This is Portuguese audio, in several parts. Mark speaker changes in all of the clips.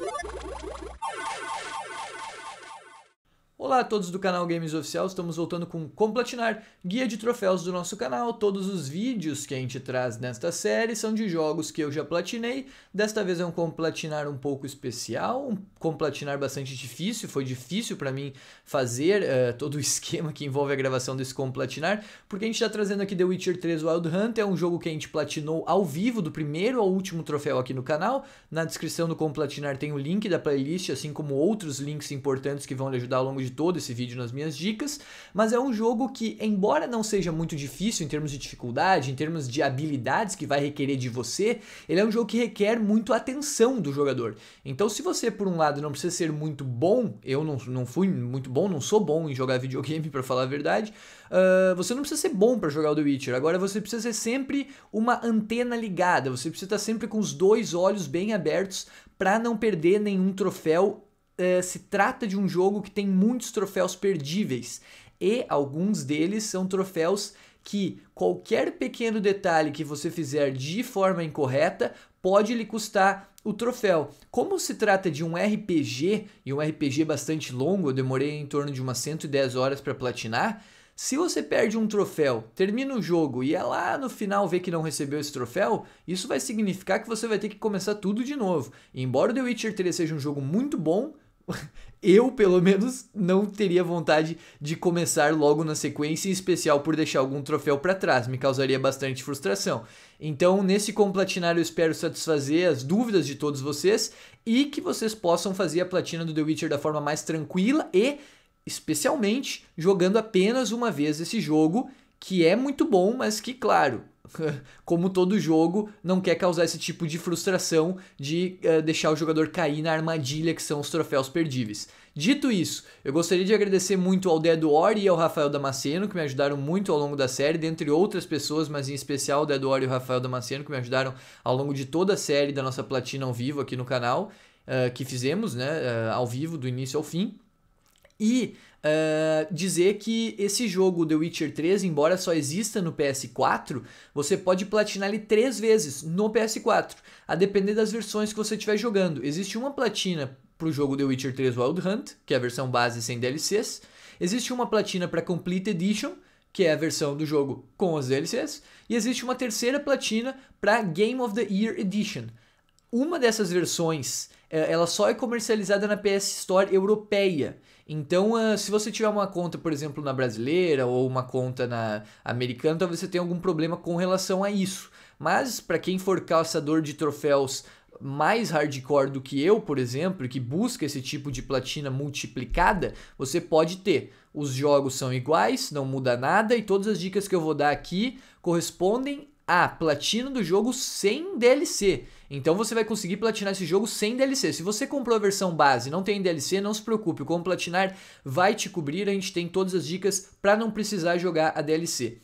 Speaker 1: you Olá a todos do canal Games Oficial, estamos voltando com Complatinar, guia de troféus do nosso canal. Todos os vídeos que a gente traz nesta série são de jogos que eu já platinei. Desta vez é um Complatinar um pouco especial, um Complatinar bastante difícil. Foi difícil para mim fazer uh, todo o esquema que envolve a gravação desse Complatinar, porque a gente está trazendo aqui The Witcher 3 Wild Hunt, é um jogo que a gente platinou ao vivo, do primeiro ao último troféu aqui no canal. Na descrição do Complatinar tem o link da playlist, assim como outros links importantes que vão lhe ajudar ao longo de de todo esse vídeo nas minhas dicas, mas é um jogo que, embora não seja muito difícil em termos de dificuldade, em termos de habilidades que vai requerer de você, ele é um jogo que requer muito atenção do jogador. Então, se você, por um lado, não precisa ser muito bom, eu não, não fui muito bom, não sou bom em jogar videogame, para falar a verdade, uh, você não precisa ser bom para jogar o The Witcher, agora você precisa ser sempre uma antena ligada, você precisa estar sempre com os dois olhos bem abertos para não perder nenhum troféu eh, se trata de um jogo que tem muitos troféus perdíveis e alguns deles são troféus que qualquer pequeno detalhe que você fizer de forma incorreta pode lhe custar o troféu. Como se trata de um RPG e um RPG bastante longo, eu demorei em torno de umas 110 horas para platinar. Se você perde um troféu, termina o jogo e é lá no final ver que não recebeu esse troféu, isso vai significar que você vai ter que começar tudo de novo. E embora The Witcher 3 seja um jogo muito bom, eu, pelo menos, não teria vontade de começar logo na sequência, em especial por deixar algum troféu para trás, me causaria bastante frustração. Então, nesse complatinário, eu espero satisfazer as dúvidas de todos vocês e que vocês possam fazer a platina do The Witcher da forma mais tranquila e, especialmente, jogando apenas uma vez esse jogo, que é muito bom, mas que, claro, como todo jogo, não quer causar esse tipo de frustração de uh, deixar o jogador cair na armadilha que são os troféus perdíveis. Dito isso, eu gostaria de agradecer muito ao Dead Ori e ao Rafael Damasceno, que me ajudaram muito ao longo da série, dentre outras pessoas, mas em especial o Dead Ori e o Rafael Damasceno, que me ajudaram ao longo de toda a série da nossa platina ao vivo aqui no canal, uh, que fizemos, né, uh, ao vivo, do início ao fim. E uh, dizer que esse jogo The Witcher 3, embora só exista no PS4, você pode platinar ele três vezes no PS4, a depender das versões que você estiver jogando. Existe uma platina para o jogo The Witcher 3 Wild Hunt, que é a versão base sem DLCs. Existe uma platina para Complete Edition, que é a versão do jogo com os DLCs, e existe uma terceira platina para Game of the Year Edition. Uma dessas versões, eh, ela só é comercializada na PS Store europeia. Então, uh, se você tiver uma conta, por exemplo, na brasileira ou uma conta na americana, talvez você tenha algum problema com relação a isso. Mas para quem for caçador de troféus mais hardcore do que eu, por exemplo, que busca esse tipo de platina multiplicada, você pode ter. Os jogos são iguais, não muda nada e todas as dicas que eu vou dar aqui correspondem a ah, platina do jogo sem DLC. Então você vai conseguir platinar esse jogo sem DLC. Se você comprou a versão base e não tem DLC, não se preocupe, como platinar vai te cobrir, a gente tem todas as dicas para não precisar jogar a DLC.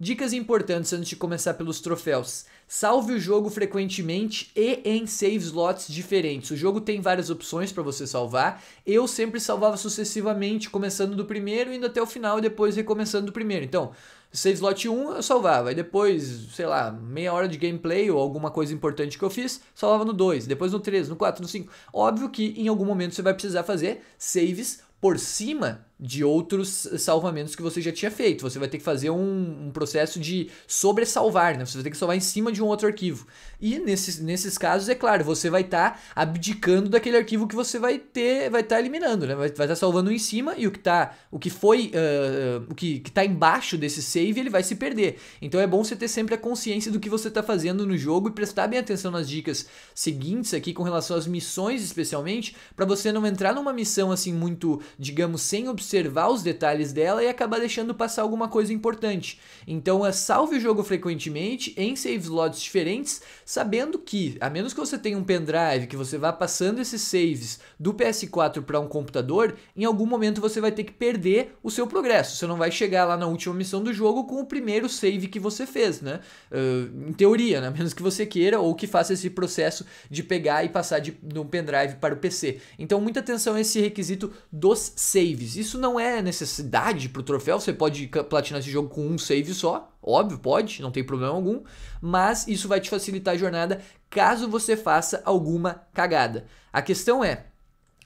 Speaker 1: Dicas importantes antes de começar pelos troféus. Salve o jogo frequentemente e em save slots diferentes. O jogo tem várias opções para você salvar. Eu sempre salvava sucessivamente, começando do primeiro, indo até o final e depois recomeçando do primeiro. Então, Save slot 1 eu salvava, e depois, sei lá, meia hora de gameplay ou alguma coisa importante que eu fiz, salvava no 2, depois no 3, no 4, no 5. Óbvio que em algum momento você vai precisar fazer saves por cima de outros salvamentos que você já tinha feito. Você vai ter que fazer um, um processo de sobressalvar, né? Você vai ter que salvar em cima de um outro arquivo. E nesses, nesses casos, é claro, você vai estar tá abdicando daquele arquivo que você vai ter, vai estar tá eliminando, né? Vai estar tá salvando em cima e o que tá, o que foi, uh, o que, que tá embaixo desse save, ele vai se perder. Então é bom você ter sempre a consciência do que você está fazendo no jogo e prestar bem atenção nas dicas seguintes aqui com relação às missões, especialmente, para você não entrar numa missão assim muito, digamos, sem observação observar os detalhes dela e acabar deixando passar alguma coisa importante. Então, é, salve o jogo frequentemente em save slots diferentes, sabendo que, a menos que você tenha um pendrive que você vá passando esses saves do PS4 para um computador, em algum momento você vai ter que perder o seu progresso. Você não vai chegar lá na última missão do jogo com o primeiro save que você fez, né? Uh, em teoria, né? a menos que você queira ou que faça esse processo de pegar e passar de, de um pendrive para o PC. Então, muita atenção a esse requisito dos saves. Isso isso não é necessidade pro troféu. Você pode platinar esse jogo com um save só, óbvio, pode, não tem problema algum. Mas isso vai te facilitar a jornada caso você faça alguma cagada. A questão é,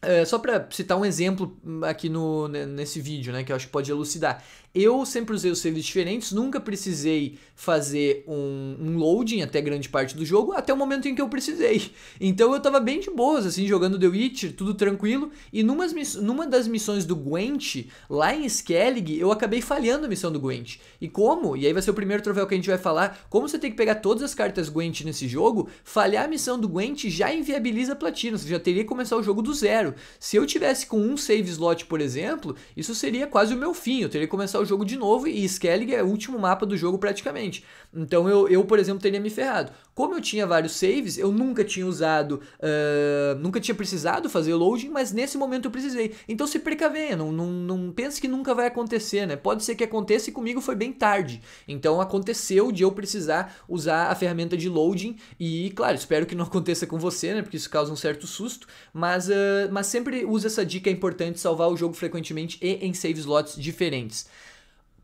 Speaker 1: é, só para citar um exemplo hum, aqui no, nesse vídeo, né, que eu acho que pode elucidar. Eu sempre usei os saves diferentes, nunca precisei fazer um, um, loading até grande parte do jogo, até o momento em que eu precisei. Então eu tava bem de boas, assim, jogando The Witcher, tudo tranquilo. E numa numa das missões do Gwent, lá em Skellig, eu acabei falhando a missão do Gwent. E como? E aí vai ser o primeiro troféu que a gente vai falar. Como você tem que pegar todas as cartas Gwent nesse jogo, falhar a missão do Gwent já inviabiliza a platina. Você já teria que começar o jogo do zero. Se eu tivesse com um save slot, por exemplo, isso seria quase o meu fim. Eu teria que começar o o jogo de novo e Skellig é o último mapa do jogo praticamente. Então eu, eu por exemplo, teria me ferrado. Como eu tinha vários saves, eu nunca tinha usado, uh, nunca tinha precisado fazer loading, mas nesse momento eu precisei. Então se precavenha, não, não, não pense que nunca vai acontecer, né? Pode ser que aconteça e comigo foi bem tarde. Então aconteceu de eu precisar usar a ferramenta de loading e, claro, espero que não aconteça com você, né? Porque isso causa um certo susto, mas, uh, mas sempre use essa dica, é importante salvar o jogo frequentemente e em save slots diferentes.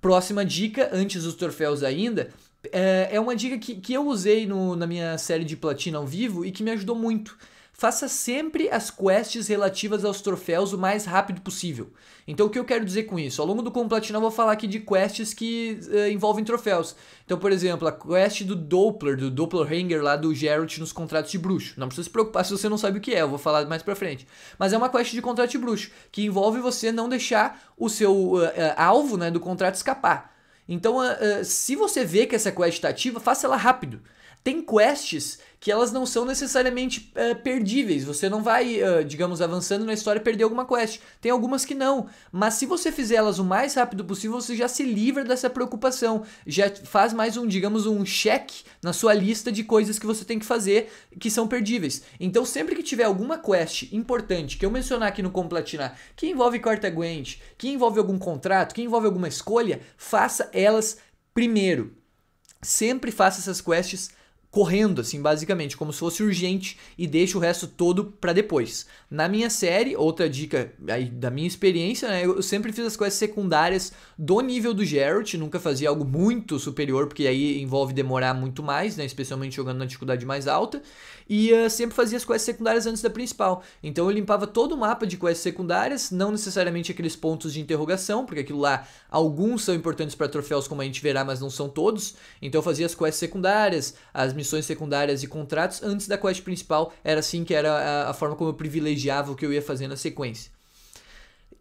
Speaker 1: Próxima dica, antes dos troféus ainda, é, é uma dica que, que eu usei no, na minha série de platina ao vivo e que me ajudou muito faça sempre as quests relativas aos troféus o mais rápido possível. Então o que eu quero dizer com isso? Ao longo do Complatino eu vou falar aqui de quests que uh, envolvem troféus. Então, por exemplo, a quest do Doppler, do Doppelhanger lá do Geralt nos contratos de bruxo. Não precisa se preocupar se você não sabe o que é, eu vou falar mais pra frente. Mas é uma quest de contrato de bruxo, que envolve você não deixar o seu uh, uh, alvo né, do contrato escapar. Então, se você vê que essa quest está ativa, faça ela rápido. Tem quests que elas não são necessariamente é, perdíveis. Você não vai, eh, digamos, avançando na história e perder alguma quest. Tem algumas que não. Mas se você fizer elas o mais rápido possível, você já se livra dessa preocupação. Já faz mais um, digamos, um check na sua lista de coisas que você tem que fazer que são perdíveis. Então, sempre que tiver alguma quest importante que eu mencionar aqui no Complatinar, que envolve Corta Gwent, que envolve algum contrato, que envolve alguma escolha, faça elas primeiro. Sempre faça essas quests correndo, assim, basicamente, como se fosse urgente e deixa o resto todo para depois. Na minha série, outra dica aí da minha experiência, né, eu sempre fiz as coisas secundárias do nível do Geralt, nunca fazia algo muito superior, porque aí envolve demorar muito mais, né, especialmente jogando na dificuldade mais alta e eh, sempre fazia as quests secundárias antes da principal. Então eu limpava todo o mapa de quests secundárias, não necessariamente aqueles pontos de interrogação, porque aquilo lá alguns são importantes para troféus como a gente verá, mas não são todos. Então eu fazia as quests secundárias, as missões secundárias e contratos antes da quest principal. Era assim que era a, a forma como eu privilegiava o que eu ia fazer na sequência.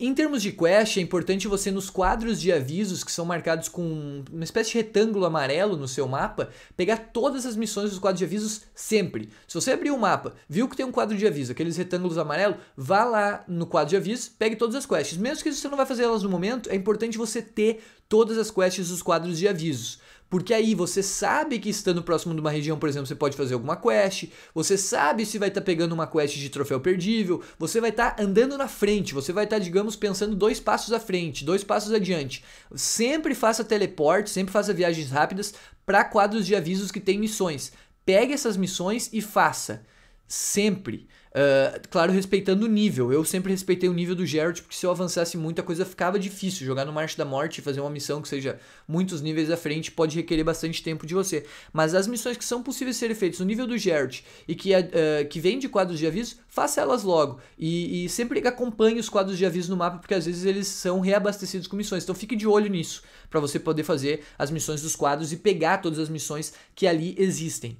Speaker 1: Em termos de quest, é importante você nos quadros de avisos que são marcados com uma espécie de retângulo amarelo no seu mapa, pegar todas as missões dos quadros de avisos sempre. Se você abrir o um mapa, viu que tem um quadro de aviso, aqueles retângulos amarelos, vá lá no quadro de avisos, pegue todas as quests. Mesmo que você não vai fazer elas no momento, é importante você ter todas as quests dos quadros de avisos. Porque aí você sabe que estando próximo de uma região, por exemplo, você pode fazer alguma quest, você sabe se vai estar tá pegando uma quest de troféu perdível, você vai estar tá andando na frente, você vai estar, tá, digamos, pensando dois passos à frente, dois passos adiante. Sempre faça teleporte, sempre faça viagens rápidas para quadros de avisos que tem missões. Pegue essas missões e faça. Sempre. Ah, claro, respeitando o nível. Eu sempre respeitei o nível do Geralt, porque se eu avançasse muito, a coisa ficava difícil. Jogar no Marcha da Morte e fazer uma missão que seja muitos níveis à frente pode requerer bastante tempo de você. Mas as missões que são possíveis serem feitas no nível do Geralt e que, uh, que vem de quadros de aviso, faça elas logo. E, e, sempre acompanhe os quadros de aviso no mapa, porque às vezes eles são reabastecidos com missões. Então fique de olho nisso, para você poder fazer as missões dos quadros e pegar todas as missões que ali existem.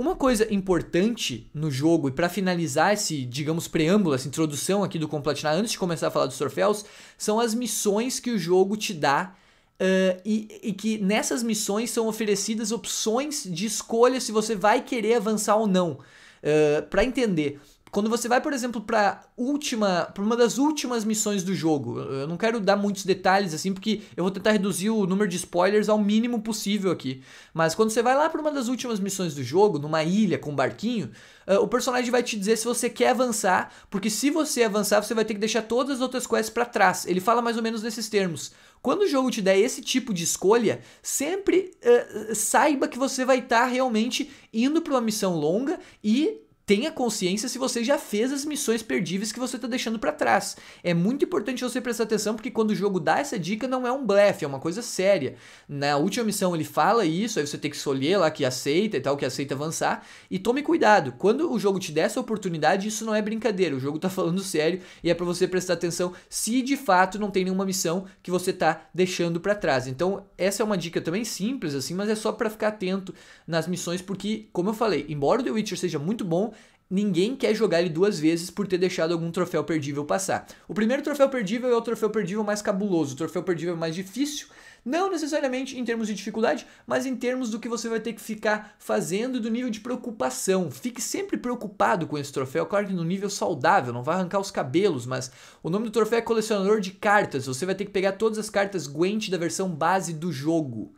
Speaker 1: Uma coisa importante no jogo, e para finalizar esse, digamos, preâmbulo, essa introdução aqui do Complatinar, antes de começar a falar dos troféus, são as missões que o jogo te dá Uh, e, e, que nessas missões são oferecidas opções de escolha se você vai querer avançar ou não. Uh, para entender, quando você vai, por exemplo, para última, para uma das últimas missões do jogo, eu não quero dar muitos detalhes assim, porque eu vou tentar reduzir o número de spoilers ao mínimo possível aqui. Mas quando você vai lá para uma das últimas missões do jogo, numa ilha com um barquinho, uh, o personagem vai te dizer se você quer avançar, porque se você avançar, você vai ter que deixar todas as outras quests para trás. Ele fala mais ou menos nesses termos. Quando o jogo te der esse tipo de escolha, sempre uh, saiba que você vai estar tá realmente indo para uma missão longa e tenha consciência se você já fez as missões perdíveis que você está deixando para trás. É muito importante você prestar atenção porque quando o jogo dá essa dica não é um blefe, é uma coisa séria. Na última missão ele fala isso, aí você tem que escolher lá que aceita e tal, que aceita avançar. E tome cuidado, quando o jogo te der essa oportunidade, isso não é brincadeira, o jogo está falando sério e é para você prestar atenção se de fato não tem nenhuma missão que você está deixando para trás. Então, essa é uma dica também simples assim, mas é só para ficar atento nas missões porque, como eu falei, embora o The Witcher seja muito bom, ninguém quer jogar ele duas vezes por ter deixado algum troféu perdível passar. O primeiro troféu perdível é o troféu perdível mais cabuloso, o troféu perdível mais difícil, não necessariamente em termos de dificuldade, mas em termos do que você vai ter que ficar fazendo e do nível de preocupação. Fique sempre preocupado com esse troféu, é claro que no nível saudável, não vai arrancar os cabelos, mas o nome do troféu é colecionador de cartas. Você vai ter que pegar todas as cartas Gwent da versão base do jogo.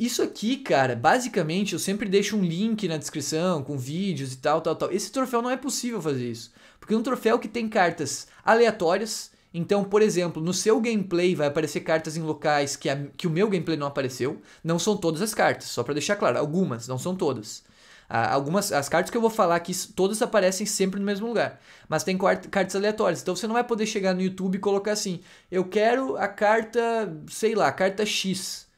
Speaker 1: Isso aqui, cara, basicamente eu sempre deixo um link na descrição com vídeos e tal, tal, tal. Esse troféu não é possível fazer isso. Porque é um troféu que tem cartas aleatórias. Então, por exemplo, no seu gameplay vai aparecer cartas em locais que, a, que o meu gameplay não apareceu. Não são todas as cartas, só para deixar claro. Algumas, não são todas. Ah, algumas As cartas que eu vou falar aqui, todas aparecem sempre no mesmo lugar. Mas tem cartas aleatórias. Então você não vai poder chegar no YouTube e colocar assim: eu quero a carta, sei lá, a carta X.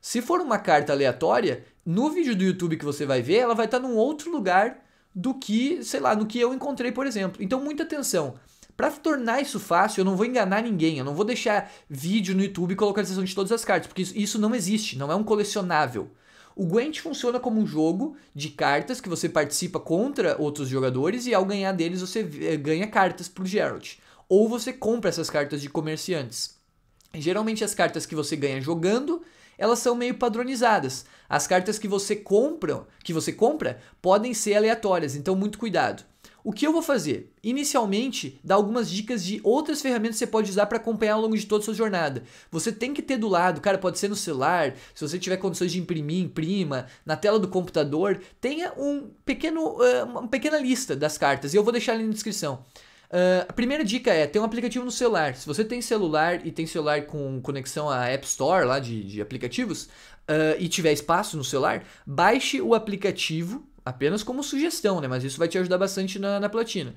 Speaker 1: Se for uma carta aleatória, no vídeo do YouTube que você vai ver, ela vai estar tá num outro lugar do que, sei lá, no que eu encontrei, por exemplo. Então, muita atenção. Para tornar isso fácil, eu não vou enganar ninguém, eu não vou deixar vídeo no YouTube com a localização de todas as cartas, porque isso não existe, não é um colecionável. O Gwent funciona como um jogo de cartas que você participa contra outros jogadores e ao ganhar deles você eh, ganha cartas pro Geralt. Ou você compra essas cartas de comerciantes. Geralmente as cartas que você ganha jogando elas são meio padronizadas. As cartas que você compra, que você compra, podem ser aleatórias, então muito cuidado. O que eu vou fazer? Inicialmente, dar algumas dicas de outras ferramentas que você pode usar para acompanhar ao longo de toda a sua jornada. Você tem que ter do lado, cara, pode ser no celular, se você tiver condições de imprimir, imprima, na tela do computador, tenha um pequeno, uma pequena lista das cartas e eu vou deixar ali na descrição. Uh, a primeira dica é ter um aplicativo no celular. Se você tem celular e tem celular com conexão à App Store lá de, de aplicativos uh, e tiver espaço no celular, baixe o aplicativo apenas como sugestão, né? Mas isso vai te ajudar bastante na, na platina.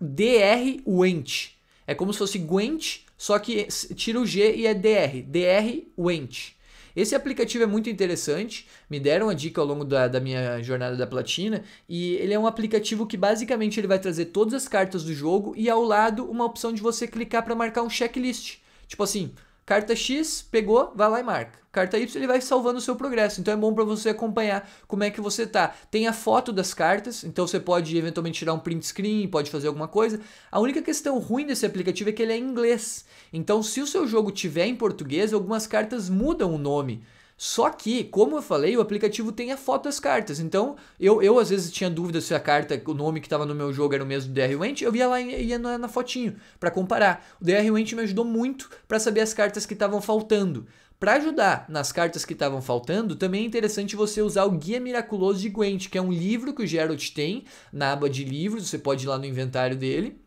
Speaker 1: DR Went. É como se fosse Gwent, só que tira o G e é DR. DR Went. Esse aplicativo é muito interessante, me deram a dica ao longo da, da minha jornada da platina, e ele é um aplicativo que basicamente ele vai trazer todas as cartas do jogo e ao lado uma opção de você clicar para marcar um checklist. Tipo assim, Carta X, pegou, vai lá e marca. Carta Y, ele vai salvando o seu progresso. Então é bom para você acompanhar como é que você tá. Tem a foto das cartas, então você pode eventualmente tirar um print screen, pode fazer alguma coisa. A única questão ruim desse aplicativo é que ele é em inglês. Então, se o seu jogo tiver em português, algumas cartas mudam o nome. Só que, como eu falei, o aplicativo tem a foto das cartas. Então, eu, eu às vezes tinha dúvida se a carta, o nome que estava no meu jogo era o mesmo do DR Wendt, eu via lá e ia na, na fotinho para comparar. O DR Wendt me ajudou muito para saber as cartas que estavam faltando. Para ajudar nas cartas que estavam faltando, também é interessante você usar o Guia Miraculoso de Gwent, que é um livro que o Geralt tem na aba de livros, você pode ir lá no inventário dele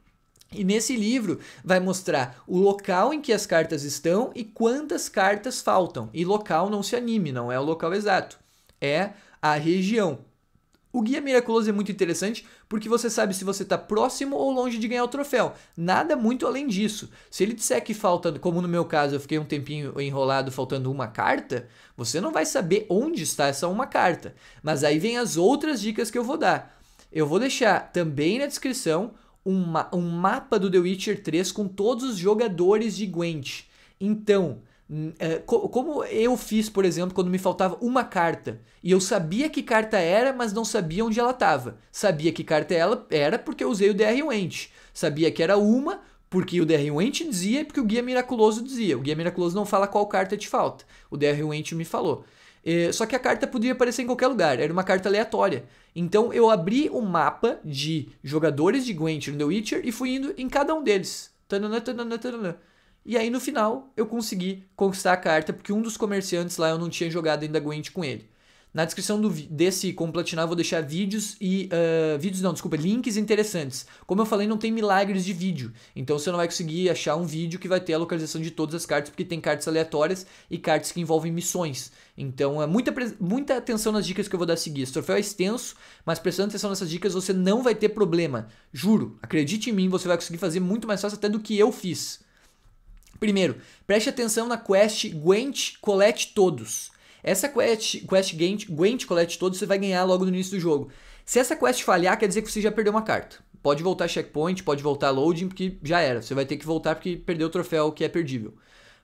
Speaker 1: e nesse livro vai mostrar o local em que as cartas estão e quantas cartas faltam. E local não se anime, não é o local exato, é a região. O Guia Miraculoso é muito interessante porque você sabe se você está próximo ou longe de ganhar o troféu. Nada muito além disso. Se ele disser que falta, como no meu caso, eu fiquei um tempinho enrolado faltando uma carta, você não vai saber onde está essa uma carta. Mas aí vem as outras dicas que eu vou dar. Eu vou deixar também na descrição um mapa do The Witcher 3 com todos os jogadores de Gwent. Então, é, como eu fiz, por exemplo, quando me faltava uma carta e eu sabia que carta era, mas não sabia onde ela estava. Sabia que carta ela era porque eu usei o DR Wendt. Sabia que era uma porque o DR Wendt dizia e porque o Guia Miraculoso dizia. O Guia Miraculoso não fala qual carta te falta. O DR Wendt me falou. É, só que a carta podia aparecer em qualquer lugar, era uma carta aleatória. Então eu abri o um mapa de jogadores de Gwent no The Witcher e fui indo em cada um deles. Tanana, tanana, tanana. E aí no final eu consegui conquistar a carta, porque um dos comerciantes lá eu não tinha jogado ainda Gwent com ele. Na descrição do, desse completinar eu vou deixar vídeos e. Uh, vídeos não, desculpa, links interessantes. Como eu falei, não tem milagres de vídeo. Então você não vai conseguir achar um vídeo que vai ter a localização de todas as cartas, porque tem cartas aleatórias e cartas que envolvem missões. Então é muita, muita atenção nas dicas que eu vou dar a seguir. Esse troféu é extenso, mas prestando atenção nessas dicas você não vai ter problema. Juro, acredite em mim, você vai conseguir fazer muito mais fácil até do que eu fiz. Primeiro, preste atenção na quest Gwent Colete Todos. Essa quest, quest Gwent, Gwent colete todo, você vai ganhar logo no início do jogo. Se essa quest falhar, quer dizer que você já perdeu uma carta. Pode voltar checkpoint, pode voltar loading, porque já era. Você vai ter que voltar porque perdeu o troféu que é perdível,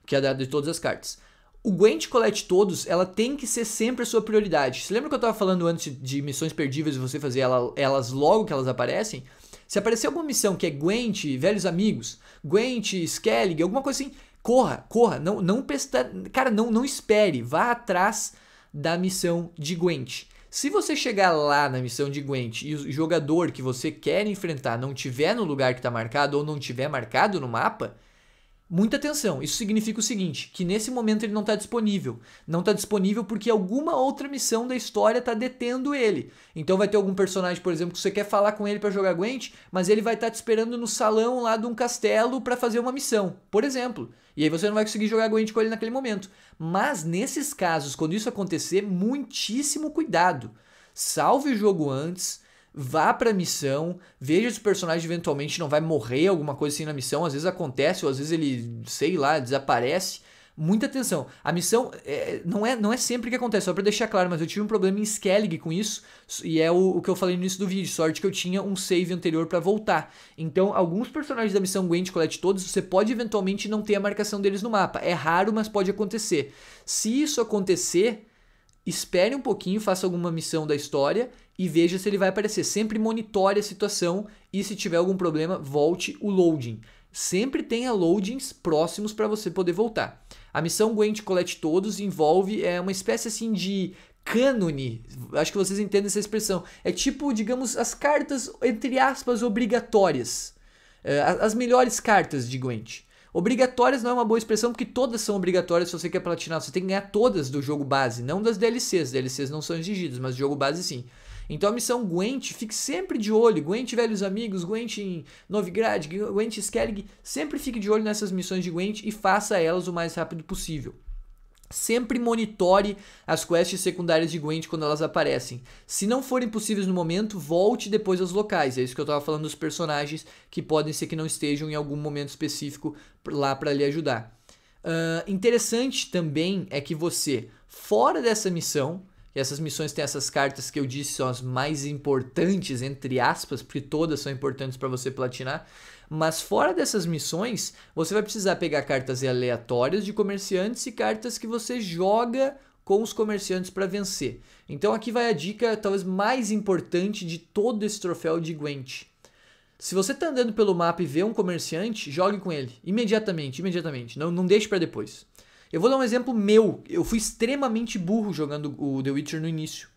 Speaker 1: que é dado de todas as cartas. O Gwent colete todos, ela tem que ser sempre a sua prioridade. Você lembra que eu estava falando antes de missões perdíveis e você fazer ela, elas logo que elas aparecem? Se aparecer alguma missão que é Gwent, Velhos Amigos, Gwent, Skellig, alguma coisa assim, Corra, corra, não, não pesta, cara, não, não espere, vá atrás da missão de Gwent. Se você chegar lá na missão de Gwent e o jogador que você quer enfrentar não tiver no lugar que está marcado ou não tiver marcado no mapa, Muita atenção, isso significa o seguinte: que nesse momento ele não está disponível. Não está disponível porque alguma outra missão da história está detendo ele. Então vai ter algum personagem, por exemplo, que você quer falar com ele para jogar Gwent, mas ele vai estar tá te esperando no salão lá de um castelo para fazer uma missão, por exemplo. E aí você não vai conseguir jogar Gwent com ele naquele momento. Mas nesses casos, quando isso acontecer, muitíssimo cuidado. Salve o jogo antes vá pra missão, veja se o personagem eventualmente não vai morrer, alguma coisa assim na missão. Às vezes acontece, ou às vezes ele, sei lá, desaparece. Muita atenção. A missão é, não, é, não é sempre que acontece, só pra deixar claro, mas eu tive um problema em Skellig com isso, e é o, o que eu falei no início do vídeo. Sorte que eu tinha um save anterior para voltar. Então, alguns personagens da missão Gwent Colette todos, você pode eventualmente não ter a marcação deles no mapa. É raro, mas pode acontecer. Se isso acontecer, espere um pouquinho, faça alguma missão da história e veja se ele vai aparecer. Sempre monitore a situação e se tiver algum problema, volte o loading. Sempre tenha loadings próximos para você poder voltar. A missão Gwent Colete Todos envolve é uma espécie assim de cânone. Acho que vocês entendem essa expressão. É tipo, digamos, as cartas entre aspas obrigatórias. É, as melhores cartas de Gwent. Obrigatórias não é uma boa expressão porque todas são obrigatórias se você quer platinar. Você tem que ganhar todas do jogo base, não das DLCs. DLCs não são exigidas, mas do jogo base sim. Então a missão Gwent, fique sempre de olho. Gwent Velhos Amigos, Gwent em Novigrad, Gwent Skellig, sempre fique de olho nessas missões de Gwent e faça elas o mais rápido possível. Sempre monitore as quests secundárias de Gwent quando elas aparecem. Se não forem possíveis no momento, volte depois aos locais. É isso que eu estava falando dos personagens que podem ser que não estejam em algum momento específico lá para lhe ajudar. Uh, interessante também é que você, fora dessa missão, e essas missões têm essas cartas que eu disse são as mais importantes, entre aspas, porque todas são importantes para você platinar. Mas fora dessas missões, você vai precisar pegar cartas aleatórias de comerciantes e cartas que você joga com os comerciantes para vencer. Então aqui vai a dica talvez mais importante de todo esse troféu de Gwent. Se você está andando pelo mapa e vê um comerciante, jogue com ele imediatamente, imediatamente, não, não deixe para depois. Eu vou dar um exemplo meu. Eu fui extremamente burro jogando o The Witcher no início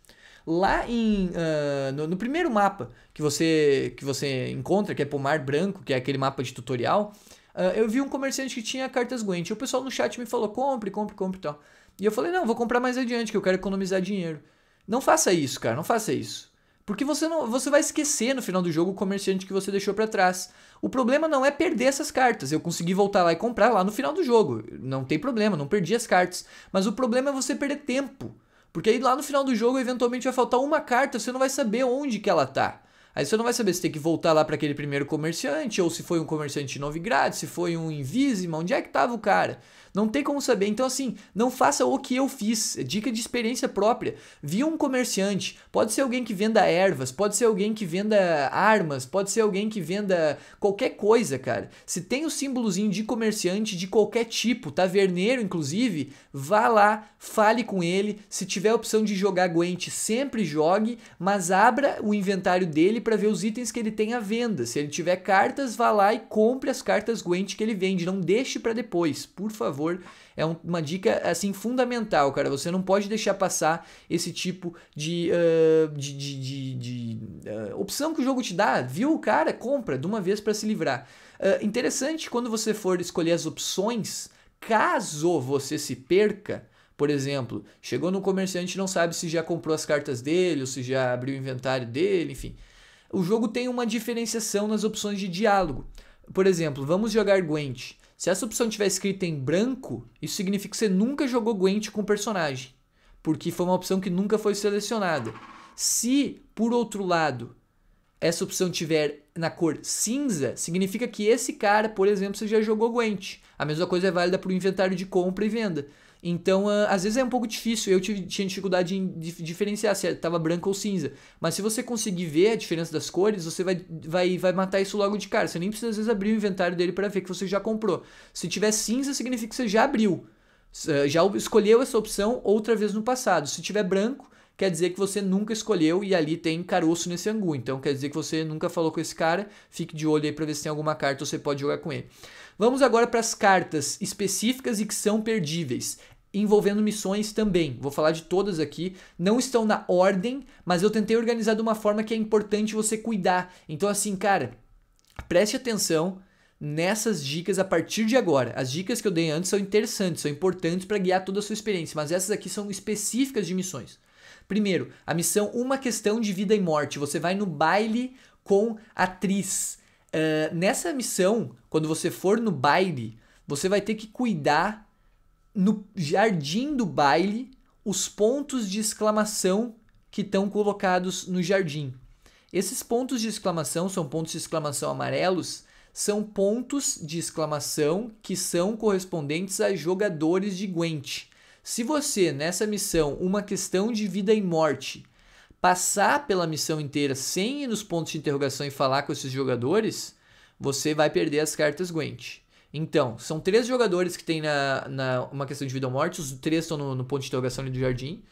Speaker 1: lá em uh, no, no, primeiro mapa que você que você encontra, que é Pomar Branco, que é aquele mapa de tutorial, uh, eu vi um comerciante que tinha cartas Gwent. E o pessoal no chat me falou: "Compre, compre, compre" e tal. E eu falei: "Não, vou comprar mais adiante, que eu quero economizar dinheiro". Não faça isso, cara, não faça isso. Porque você não, você vai esquecer no final do jogo o comerciante que você deixou para trás. O problema não é perder essas cartas. Eu consegui voltar lá e comprar lá no final do jogo. Não tem problema, não perdi as cartas. Mas o problema é você perder tempo. Porque aí lá no final do jogo, eventualmente vai faltar uma carta, você não vai saber onde que ela tá. Aí você não vai saber se tem que voltar lá para aquele primeiro comerciante, ou se foi um comerciante de Novigrad, se foi um Invisima, onde é que estava o cara? Não tem como saber. Então, assim, não faça o que eu fiz. É dica de experiência própria. Vi um comerciante, pode ser alguém que venda ervas, pode ser alguém que venda armas, pode ser alguém que venda qualquer coisa, cara. Se tem o símbolozinho de comerciante de qualquer tipo, taverneiro inclusive, vá lá, fale com ele. Se tiver a opção de jogar Gwent, sempre jogue, mas abra o inventário dele para ver os itens que ele tem à venda. Se ele tiver cartas, vá lá e compre as cartas Gwent que ele vende. Não deixe para depois, por favor. É uma dica assim fundamental, cara. Você não pode deixar passar esse tipo de, uh, de, de, de, de uh, opção que o jogo te dá. Viu o cara? Compra de uma vez para se livrar. Uh, interessante quando você for escolher as opções, caso você se perca. Por exemplo, chegou no comerciante e não sabe se já comprou as cartas dele, ou se já abriu o inventário dele, enfim. O jogo tem uma diferenciação nas opções de diálogo. Por exemplo, vamos jogar Gwent. Se essa opção tiver escrita em branco, isso significa que você nunca jogou Gwent com o personagem, porque foi uma opção que nunca foi selecionada. Se, por outro lado, essa opção tiver na cor cinza, significa que esse cara, por exemplo, você já jogou Gwent. A mesma coisa é válida para o inventário de compra e venda. Então, ah, às vezes é um pouco difícil. Eu tive, tinha dificuldade em diferenciar se estava é, branco ou cinza. Mas se você conseguir ver a diferença das cores, você vai, vai, vai matar isso logo de cara. Você nem precisa, às vezes, abrir o inventário dele para ver que você já comprou. Se tiver cinza, significa que você já abriu. Ah, já escolheu essa opção outra vez no passado. Se tiver branco, quer dizer que você nunca escolheu e ali tem caroço nesse angu. Então quer dizer que você nunca falou com esse cara. Fique de olho aí para ver se tem alguma carta você pode jogar com ele. Vamos agora para as cartas específicas e que são perdíveis envolvendo missões também. Vou falar de todas aqui. Não estão na ordem, mas eu tentei organizar de uma forma que é importante você cuidar. Então, assim, cara, preste atenção nessas dicas a partir de agora. As dicas que eu dei antes são interessantes, são importantes para guiar toda a sua experiência, mas essas aqui são específicas de missões. Primeiro, a missão Uma Questão de Vida e Morte. Você vai no baile com atriz. Uh, nessa missão, quando você for no baile, você vai ter que cuidar no jardim do baile os pontos de exclamação que estão colocados no jardim. Esses pontos de exclamação são pontos de exclamação amarelos, são pontos de exclamação que são correspondentes a jogadores de Gwent. Se você, nessa missão, uma questão de vida e morte, passar pela missão inteira sem ir nos pontos de interrogação e falar com esses jogadores, você vai perder as cartas Gwent. Então, são três jogadores que tem na, na uma questão de vida ou morte, os três estão no, no ponto de interrogação ali do jardim.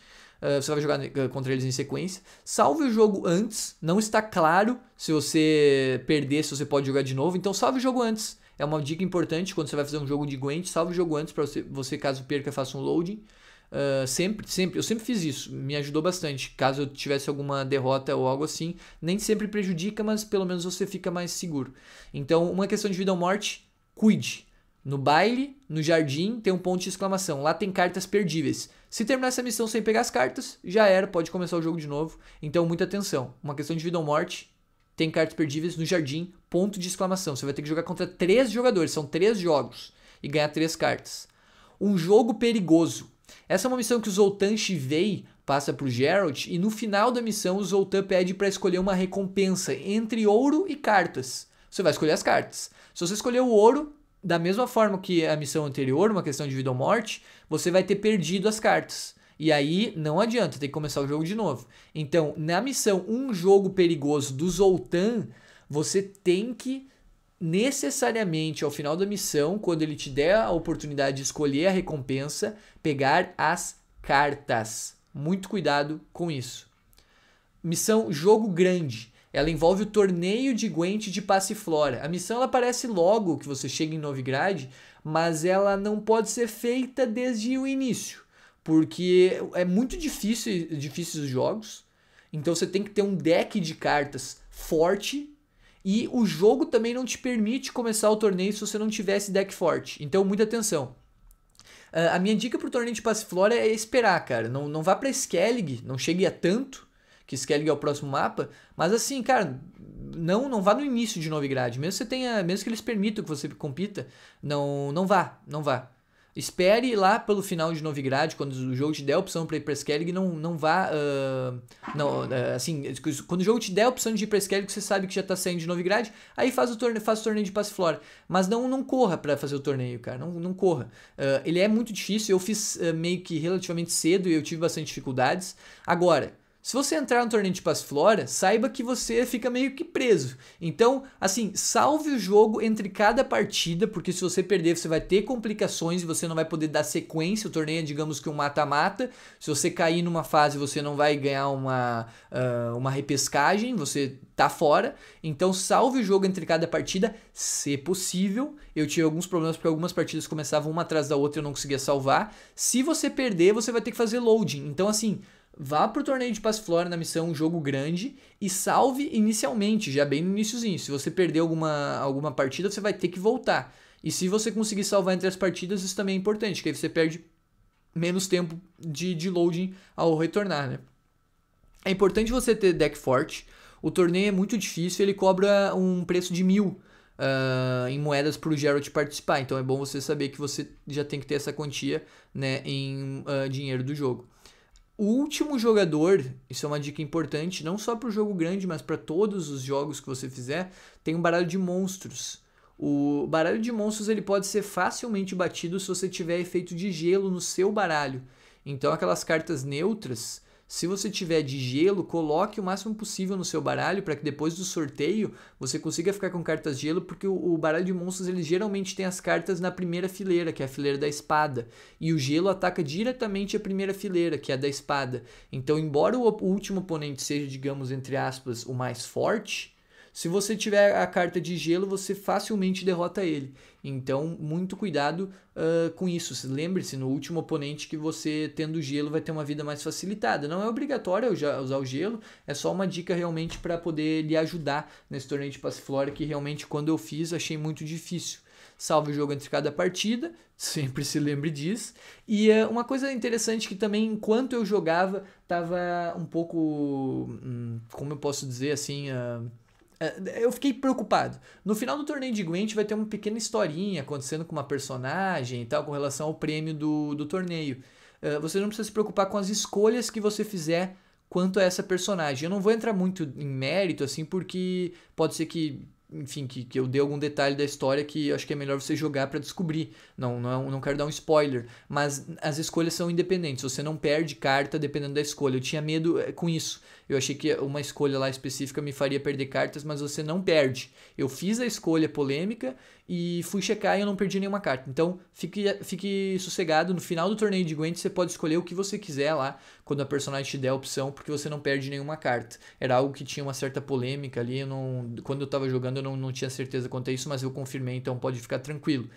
Speaker 1: Uh, você vai jogar ah, contra eles em sequência. Salve o jogo antes, não está claro se você perder, se você pode jogar de novo, então salve o jogo antes. É uma dica importante quando você vai fazer um jogo de Gwent, salve o jogo antes para você, você, caso perca, faça um loading. Uh, sempre, sempre, eu sempre fiz isso, me ajudou bastante. Caso eu tivesse alguma derrota ou algo assim, nem sempre prejudica, mas pelo menos você fica mais seguro. Então, uma questão de vida ou morte, cuide. No baile, no jardim, tem um ponto de exclamação. Lá tem cartas perdíveis. Se terminar essa missão sem pegar as cartas, já era, pode começar o jogo de novo. Então, muita atenção. Uma questão de vida ou morte, tem cartas perdíveis no jardim, ponto de exclamação. Você vai ter que jogar contra três jogadores, são três jogos, e ganhar três cartas. Um jogo perigoso essa é uma missão que o Zoltan Shivei passa para o Geralt e no final da missão o Zoltan pede para escolher uma recompensa entre ouro e cartas. Você vai escolher as cartas. Se você escolher o ouro, da mesma forma que a missão anterior, uma questão de vida ou morte, você vai ter perdido as cartas. E aí não adianta, tem que começar o jogo de novo. Então, na missão Um Jogo Perigoso do Zoltan, você tem que necessariamente ao final da missão, quando ele te der a oportunidade de escolher a recompensa, pegar as cartas. Muito cuidado com isso. Missão Jogo Grande. Ela envolve o torneio de Gwent de Passiflora. A missão ela aparece logo que você chega em Novigrad, mas ela não pode ser feita desde o início, porque é muito difícil, difíceis os jogos. Então você tem que ter um deck de cartas forte e o jogo também não te permite começar o torneio se você não tivesse deck forte. Então, muita atenção. Uh, a minha dica pro torneio de Passiflora é esperar, cara. Não, não vá pra Skellig, não chegue a tanto, que Skellig é o próximo mapa. Mas assim, cara, não não vá no início de Novigrad. Mesmo, você tenha, mesmo que eles permitam que você compita, não, não vá, não vá. Espere lá pelo final de Novigrad, quando o jogo te der a opção para ir para Skellig, não, não vá. Uh, não, uh, assim, quando o jogo te der a opção de ir para Skellig, você sabe que já tá saindo de Novigrad, aí faz o torneio, faz o torneio de Passiflora. Mas não, não corra para fazer o torneio, cara, não, não corra. Uh, ele é muito difícil, eu fiz meio que relativamente cedo e eu tive bastante dificuldades. Agora. Se você entrar no torneio de Passflora, saiba que você fica meio que preso. Então, assim, salve o jogo entre cada partida, porque se você perder, você vai ter complicações e você não vai poder dar sequência. O torneio é, digamos que um mata-mata. Se você cair numa fase, você não vai ganhar uma, uh, uma repescagem, você tá fora. Então, salve o jogo entre cada partida, se possível. Eu tive alguns problemas porque algumas partidas começavam uma atrás da outra e eu não conseguia salvar. Se você perder, você vai ter que fazer loading. Então, assim vá pro torneio de Passiflora na missão um jogo grande e salve inicialmente, já bem no iníciozinho. Se você perder alguma, alguma partida, você vai ter que voltar. E se você conseguir salvar entre as partidas, isso também é importante, que aí você perde menos tempo de, de loading ao retornar, né? É importante você ter deck forte. O torneio é muito difícil, ele cobra um preço de mil uh, em moedas para o Geralt participar. Então é bom você saber que você já tem que ter essa quantia né, em uh, dinheiro do jogo. O último jogador, isso é uma dica importante, não só para o jogo grande, mas para todos os jogos que você fizer, tem um baralho de monstros. O baralho de monstros ele pode ser facilmente batido se você tiver efeito de gelo no seu baralho. Então aquelas cartas neutras, se você tiver de gelo, coloque o máximo possível no seu baralho para que depois do sorteio você consiga ficar com cartas de gelo, porque o, o baralho de monstros ele geralmente tem as cartas na primeira fileira, que é a fileira da espada, e o gelo ataca diretamente a primeira fileira, que é a da espada. Então, embora o, o último oponente seja, digamos, entre aspas, o mais forte, se você tiver a carta de gelo, você facilmente derrota ele. Então, muito cuidado uh, com isso. Lembre-se, no último oponente que você tendo gelo vai ter uma vida mais facilitada. Não é obrigatório usar o gelo, é só uma dica realmente para poder lhe ajudar nesse torneio de Passiflora que realmente quando eu fiz achei muito difícil salve o jogo entre cada partida, sempre se lembre disso. E uh, uma coisa interessante que também, enquanto eu jogava, estava um pouco, hum, como eu posso dizer assim, uh, eh, eu fiquei preocupado. No final do torneio de Gwent vai ter uma pequena historinha acontecendo com uma personagem e tal, com relação ao prêmio do, do torneio. Eh, você não precisa se preocupar com as escolhas que você fizer quanto a essa personagem. Eu não vou entrar muito em mérito, assim, porque pode ser que enfim, que, que eu dei algum detalhe da história que acho que é melhor você jogar para descobrir. Não, não, é não quero dar um spoiler, mas as escolhas são independentes, você não perde carta dependendo da escolha. Eu tinha medo eh, com isso. Eu achei que uma escolha lá específica me faria perder cartas, mas você não perde. Eu fiz a escolha polêmica e fui checar e eu não perdi nenhuma carta. Então fique, fique sossegado, no final do torneio de Gwent você pode escolher o que você quiser lá, quando a personagem te der a opção, porque você não perde nenhuma carta. Era algo que tinha uma certa polêmica ali, eu não, quando eu estava jogando eu não, não tinha certeza quanto a isso, mas eu confirmei, então pode ficar tranquilo.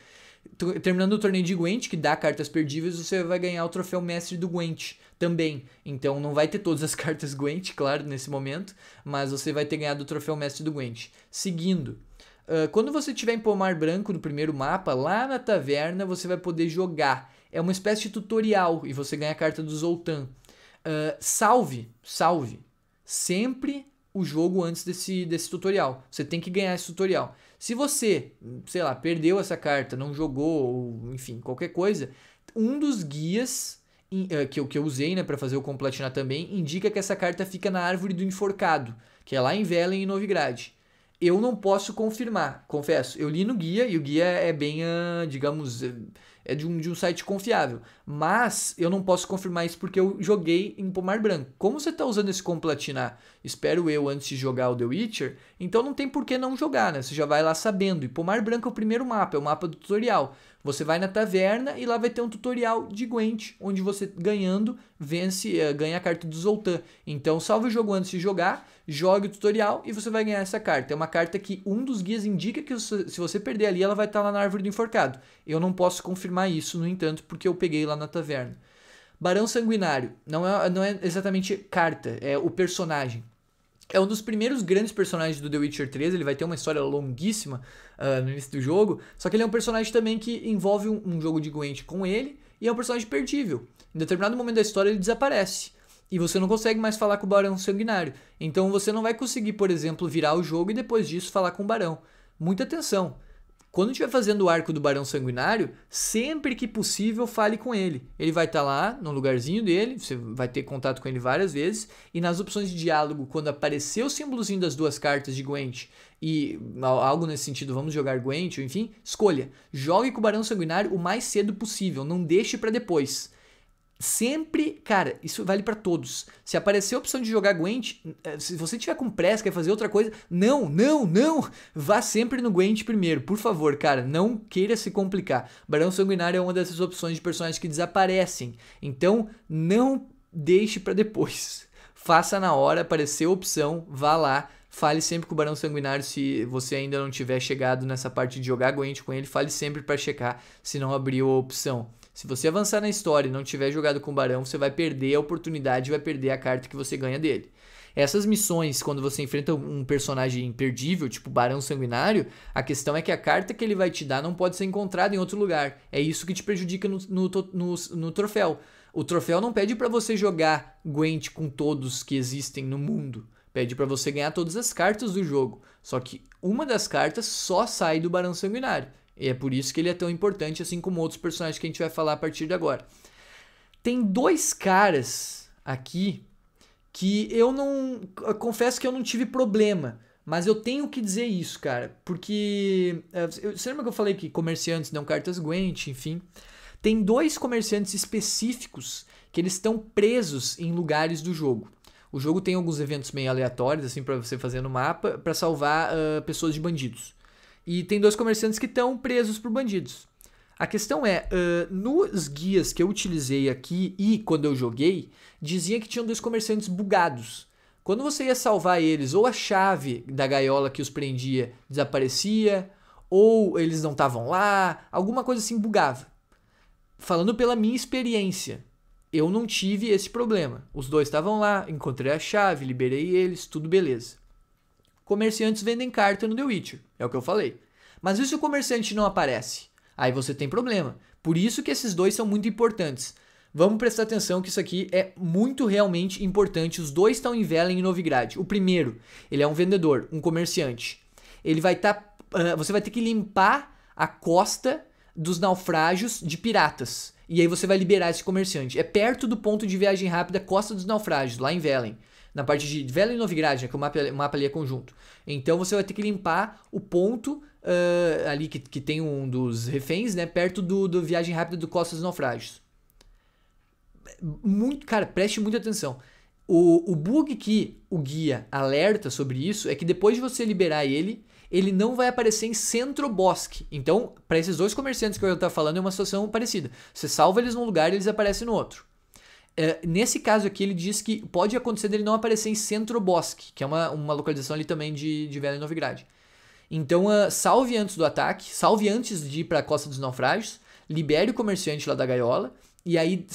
Speaker 1: Terminando o torneio de Gwent, que dá cartas perdíveis, você vai ganhar o troféu mestre do Gwent também. Então não vai ter todas as cartas Gwent, claro, nesse momento, mas você vai ter ganhado o troféu mestre do Gwent. Seguindo, ah, quando você tiver em Pomar Branco no primeiro mapa, lá na taverna você vai poder jogar. É uma espécie de tutorial e você ganha a carta do Zoltan. Uh, salve, salve. Sempre o jogo antes desse, desse tutorial. Você tem que ganhar esse tutorial. Se você, sei lá, perdeu essa carta, não jogou, ou, enfim, qualquer coisa, um dos guias ah, que eu, que eu usei né, para fazer o completinar também indica que essa carta fica na árvore do enforcado, que é lá em Velen e Novigrad eu não posso confirmar, confesso. Eu li no guia e o guia é, é bem, ah, digamos, é, é de um, de um site confiável. Mas eu não posso confirmar isso porque eu joguei em Pomar Branco. Como você está usando esse Complatina, Espero eu antes de jogar o The Witcher. Então não tem por que não jogar, né? Você já vai lá sabendo. E Pomar Branco é o primeiro mapa, é o mapa do tutorial. Você vai na taverna e lá vai ter um tutorial de Gwent, onde você ganhando vence, eh, ganha a carta do Zoltan. Então salve o jogo antes de jogar, jogue o tutorial e você vai ganhar essa carta. É uma carta que um dos guias indica que se você perder ali, ela vai estar tá lá na árvore do enforcado. Eu não posso confirmar isso, no entanto, porque eu peguei lá na taverna. Barão Sanguinário não é, não é exatamente carta, é o personagem é um dos primeiros grandes personagens do The Witcher 3. Ele vai ter uma história longuíssima uh, no início do jogo. Só que ele é um personagem também que envolve um, um jogo de Gwent com ele. E é um personagem perdível. Em determinado momento da história, ele desaparece. E você não consegue mais falar com o Barão Sanguinário. Então você não vai conseguir, por exemplo, virar o jogo e depois disso falar com o Barão. Muita atenção. Quando estiver fazendo o arco do Barão Sanguinário, sempre que possível fale com ele. Ele vai estar tá lá no lugarzinho dele, você vai ter contato com ele várias vezes. E nas opções de diálogo, quando aparecer o símbolozinho das duas cartas de Gwent e algo nesse sentido, vamos jogar Gwent, enfim, escolha. Jogue com o Barão Sanguinário o mais cedo possível, não deixe para depois. Sempre, cara, isso vale para todos. Se aparecer a opção de jogar Gwent, eh, se você tiver com pressa, quer fazer outra coisa, não, não, não! Vá sempre no Gwent primeiro, por favor, cara, não queira se complicar. Barão Sanguinário é uma dessas opções de personagens que desaparecem. Então, não deixe para depois. Faça na hora, aparecer a opção, vá lá, fale sempre com o Barão Sanguinário se você ainda não tiver chegado nessa parte de jogar Gwent com ele, fale sempre para checar se não abriu a opção. Se você avançar na história e não tiver jogado com o barão, você vai perder a oportunidade e vai perder a carta que você ganha dele. Essas missões, quando você enfrenta um personagem imperdível, tipo Barão Sanguinário, a questão é que a carta que ele vai te dar não pode ser encontrada em outro lugar. É isso que te prejudica no, no, no, no troféu. O troféu não pede para você jogar Gwent com todos que existem no mundo. Pede para você ganhar todas as cartas do jogo. Só que uma das cartas só sai do Barão Sanguinário. E é por isso que ele é tão importante, assim como outros personagens que a gente vai falar a partir de agora. Tem dois caras aqui que eu não. Eu confesso que eu não tive problema. Mas eu tenho que dizer isso, cara. Porque. Eh, eu, você lembra que eu falei que comerciantes dão cartas guente, enfim. Tem dois comerciantes específicos que eles estão presos em lugares do jogo. O jogo tem alguns eventos meio aleatórios, assim, para você fazer no mapa, para salvar uh, pessoas de bandidos. E tem dois comerciantes que estão presos por bandidos. A questão é, uh, nos guias que eu utilizei aqui e quando eu joguei, dizia que tinham dois comerciantes bugados. Quando você ia salvar eles, ou a chave da gaiola que os prendia desaparecia, ou eles não estavam lá, alguma coisa assim bugava. Falando pela minha experiência, eu não tive esse problema. Os dois estavam lá, encontrei a chave, liberei eles, tudo beleza comerciantes vendem carta no The Witcher. É o que eu falei. Mas e se o comerciante não aparece? Aí você tem problema. Por isso que esses dois são muito importantes. Vamos prestar atenção que isso aqui é muito realmente importante. Os dois estão em Velen e Novigrad. O primeiro, ele é um vendedor, um comerciante. Ele vai estar. Tá, uh, você vai ter que limpar a costa dos naufrágios de piratas. E aí você vai liberar esse comerciante. É perto do ponto de viagem rápida Costa dos Naufrágios, lá em Velen na parte de Vela e Novigrad, né, que o mapa, o mapa ali é conjunto. Então você vai ter que limpar o ponto uh, ali que, que tem um dos reféns, né, perto do, do Viagem Rápida do Costa dos Naufrágios. Muito, cara, preste muita atenção. O, o bug que o guia alerta sobre isso é que depois de você liberar ele, ele não vai aparecer em centro-bosque. Então, para esses dois comerciantes que eu estava falando, é uma situação parecida. Você salva eles num lugar e eles aparecem no outro. É, nesse caso aqui, ele diz que pode acontecer dele não aparecer em Centro-Bosque, que é uma, uma localização ali também de, de Velho Novigrad. Então, uh, salve antes do ataque, salve antes de ir para a Costa dos Naufrágios, libere o comerciante lá da gaiola e aí,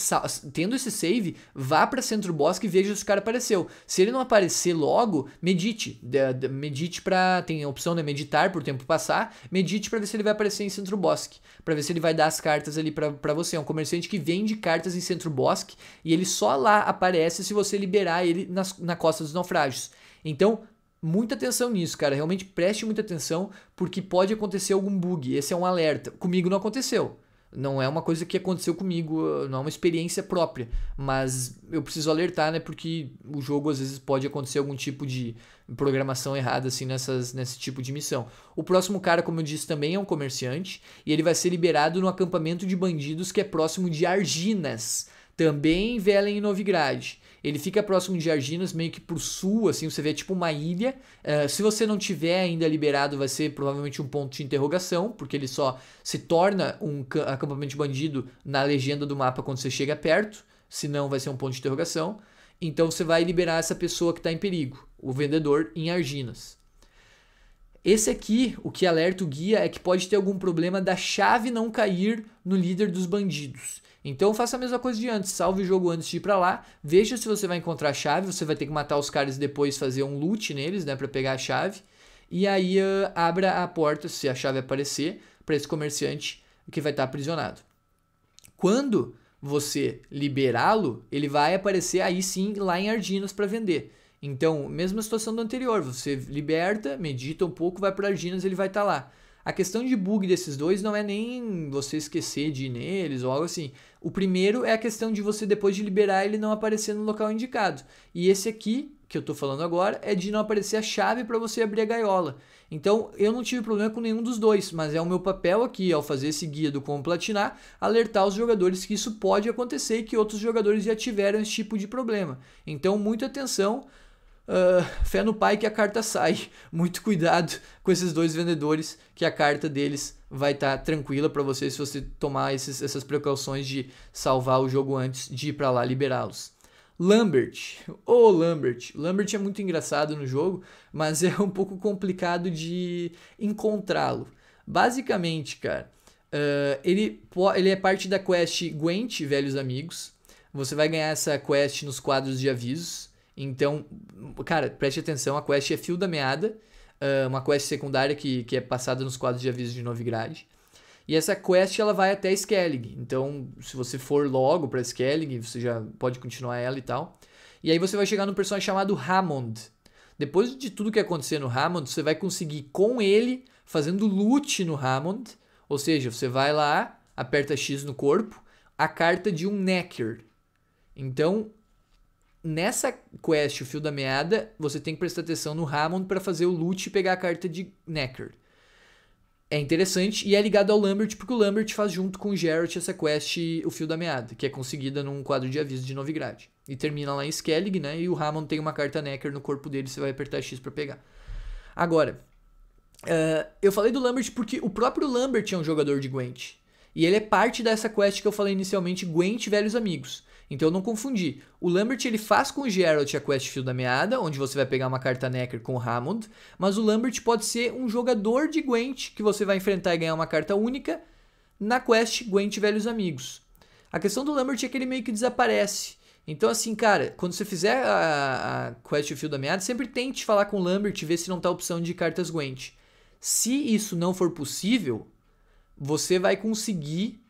Speaker 1: tendo esse save, vá para centro bosque e veja se o cara apareceu. Se ele não aparecer logo, medite. De, de, medite para tem a opção de né, meditar por tempo passar, medite para ver se ele vai aparecer em centro bosque, para ver se ele vai dar as cartas ali para você. É um comerciante que vende cartas em centro bosque e ele só lá aparece se você liberar ele nas, na costa dos naufrágios. Então, muita atenção nisso, cara. Realmente preste muita atenção porque pode acontecer algum bug. Esse é um alerta. Comigo não aconteceu não é uma coisa que aconteceu comigo, eh, não é uma experiência própria, mas eu preciso alertar, né? Porque o jogo às vezes pode acontecer algum tipo de programação errada assim nessas, nesse tipo de missão. O próximo cara, como eu disse, também é um comerciante e ele vai ser liberado no acampamento de bandidos que é próximo de Arginas, também em Velen e Novigrad. Ele fica próximo de Arginas, meio que por sul, assim, você vê tipo uma ilha. Uh, se você não tiver ainda liberado, vai ser provavelmente um ponto de interrogação, porque ele só se torna um acampamento de bandido na legenda do mapa quando você chega perto, Se não, vai ser um ponto de interrogação. Então você vai liberar essa pessoa que está em perigo, o vendedor em Arginas. Esse aqui, o que alerta o guia é que pode ter algum problema da chave não cair no líder dos bandidos. Então faça a mesma coisa de antes, salve o jogo antes de ir para lá, veja se você vai encontrar a chave, você vai ter que matar os caras e depois fazer um loot neles, né, para pegar a chave. E aí uh, abra a porta, se a chave aparecer, para esse comerciante que vai estar tá aprisionado. Quando você liberá-lo, ele vai aparecer aí sim lá em Ardinas para vender. Então, mesma situação do anterior, você liberta, medita um pouco, vai para Ardinas, ele vai estar tá lá. A questão de bug desses dois não é nem você esquecer de ir neles ou algo assim, o primeiro é a questão de você, depois de liberar, ele não aparecer no local indicado. E esse aqui, que eu estou falando agora, é de não aparecer a chave para você abrir a gaiola. Então, eu não tive problema com nenhum dos dois, mas é o meu papel aqui, ao fazer esse guia do como platinar, alertar os jogadores que isso pode acontecer e que outros jogadores já tiveram esse tipo de problema. Então, muita atenção. Uh, fé no pai que a carta sai. Muito cuidado com esses dois vendedores, que a carta deles vai estar tá tranquila para você se você tomar esses, essas precauções de salvar o jogo antes de ir para lá liberá-los. Lambert, ô oh, Lambert, Lambert é muito engraçado no jogo, mas é um pouco complicado de encontrá-lo. Basicamente, cara, uh, ele, ele é parte da quest Gwent, Velhos Amigos. Você vai ganhar essa quest nos quadros de avisos. Então, cara, preste atenção, a quest é fio da meada, ah, uma quest secundária que, que é passada nos quadros de aviso de Novigrad. E essa quest ela vai até Skellig. Então, se você for logo para Skellig, você já pode continuar ela e tal. E aí você vai chegar num personagem chamado Hammond. Depois de tudo que acontecer no Hammond, você vai conseguir com ele fazendo loot no Hammond, ou seja, você vai lá, aperta X no corpo, a carta de um Necker. Então, nessa quest, o fio da meada, você tem que prestar atenção no ramon para fazer o loot e pegar a carta de Necker. É interessante e é ligado ao Lambert, porque o Lambert faz junto com o Geralt essa quest O Fio da Meada, que é conseguida num quadro de aviso de Novigrad. E termina lá em Skellig, né? E o ramon tem uma carta Necker no corpo dele, você vai apertar X para pegar. Agora, uh, eu falei do Lambert porque o próprio Lambert é um jogador de Gwent. E ele é parte dessa quest que eu falei inicialmente, Gwent Velhos Amigos então eu não confundi. O Lambert ele faz com o Geralt a quest field da meada, onde você vai pegar uma carta Necker com o Hammond, mas o Lambert pode ser um jogador de Gwent que você vai enfrentar e ganhar uma carta única na quest Gwent Velhos Amigos. A questão do Lambert é que ele meio que desaparece. Então, assim, cara, quando você fizer a, a quest field da meada, sempre tente falar com o Lambert e ver se não tá a opção de cartas Gwent. Se isso não for possível, você vai conseguir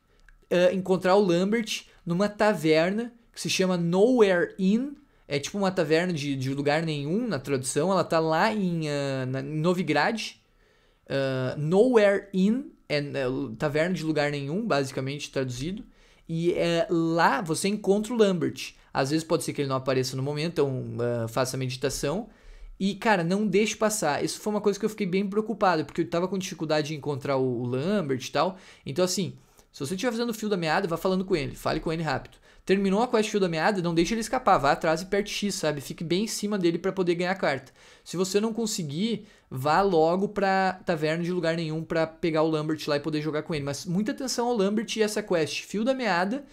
Speaker 1: uh, encontrar o Lambert numa taverna que se chama Nowhere Inn. É tipo uma taverna de, de lugar nenhum na tradução. Ela tá lá em uh, na, Novigrad. Uh, Nowhere Inn é uh, taverna de lugar nenhum, basicamente traduzido. E é lá você encontra o Lambert. Às vezes pode ser que ele não apareça no momento, então ah, faça a meditação. E, cara, não deixe passar. Isso foi uma coisa que eu fiquei bem preocupado, porque eu tava com dificuldade de encontrar o, o Lambert e tal. Então, assim, se você estiver fazendo o fio da meada, vá falando com ele, fale com ele rápido. Terminou a quest fio da meada, não deixe ele escapar, vá atrás e perte X, sabe? Fique bem em cima dele para poder ganhar a carta. Se você não conseguir, vá logo pra taverna de lugar nenhum para pegar o Lambert lá e poder jogar com ele. Mas muita atenção ao Lambert e essa quest fio da meada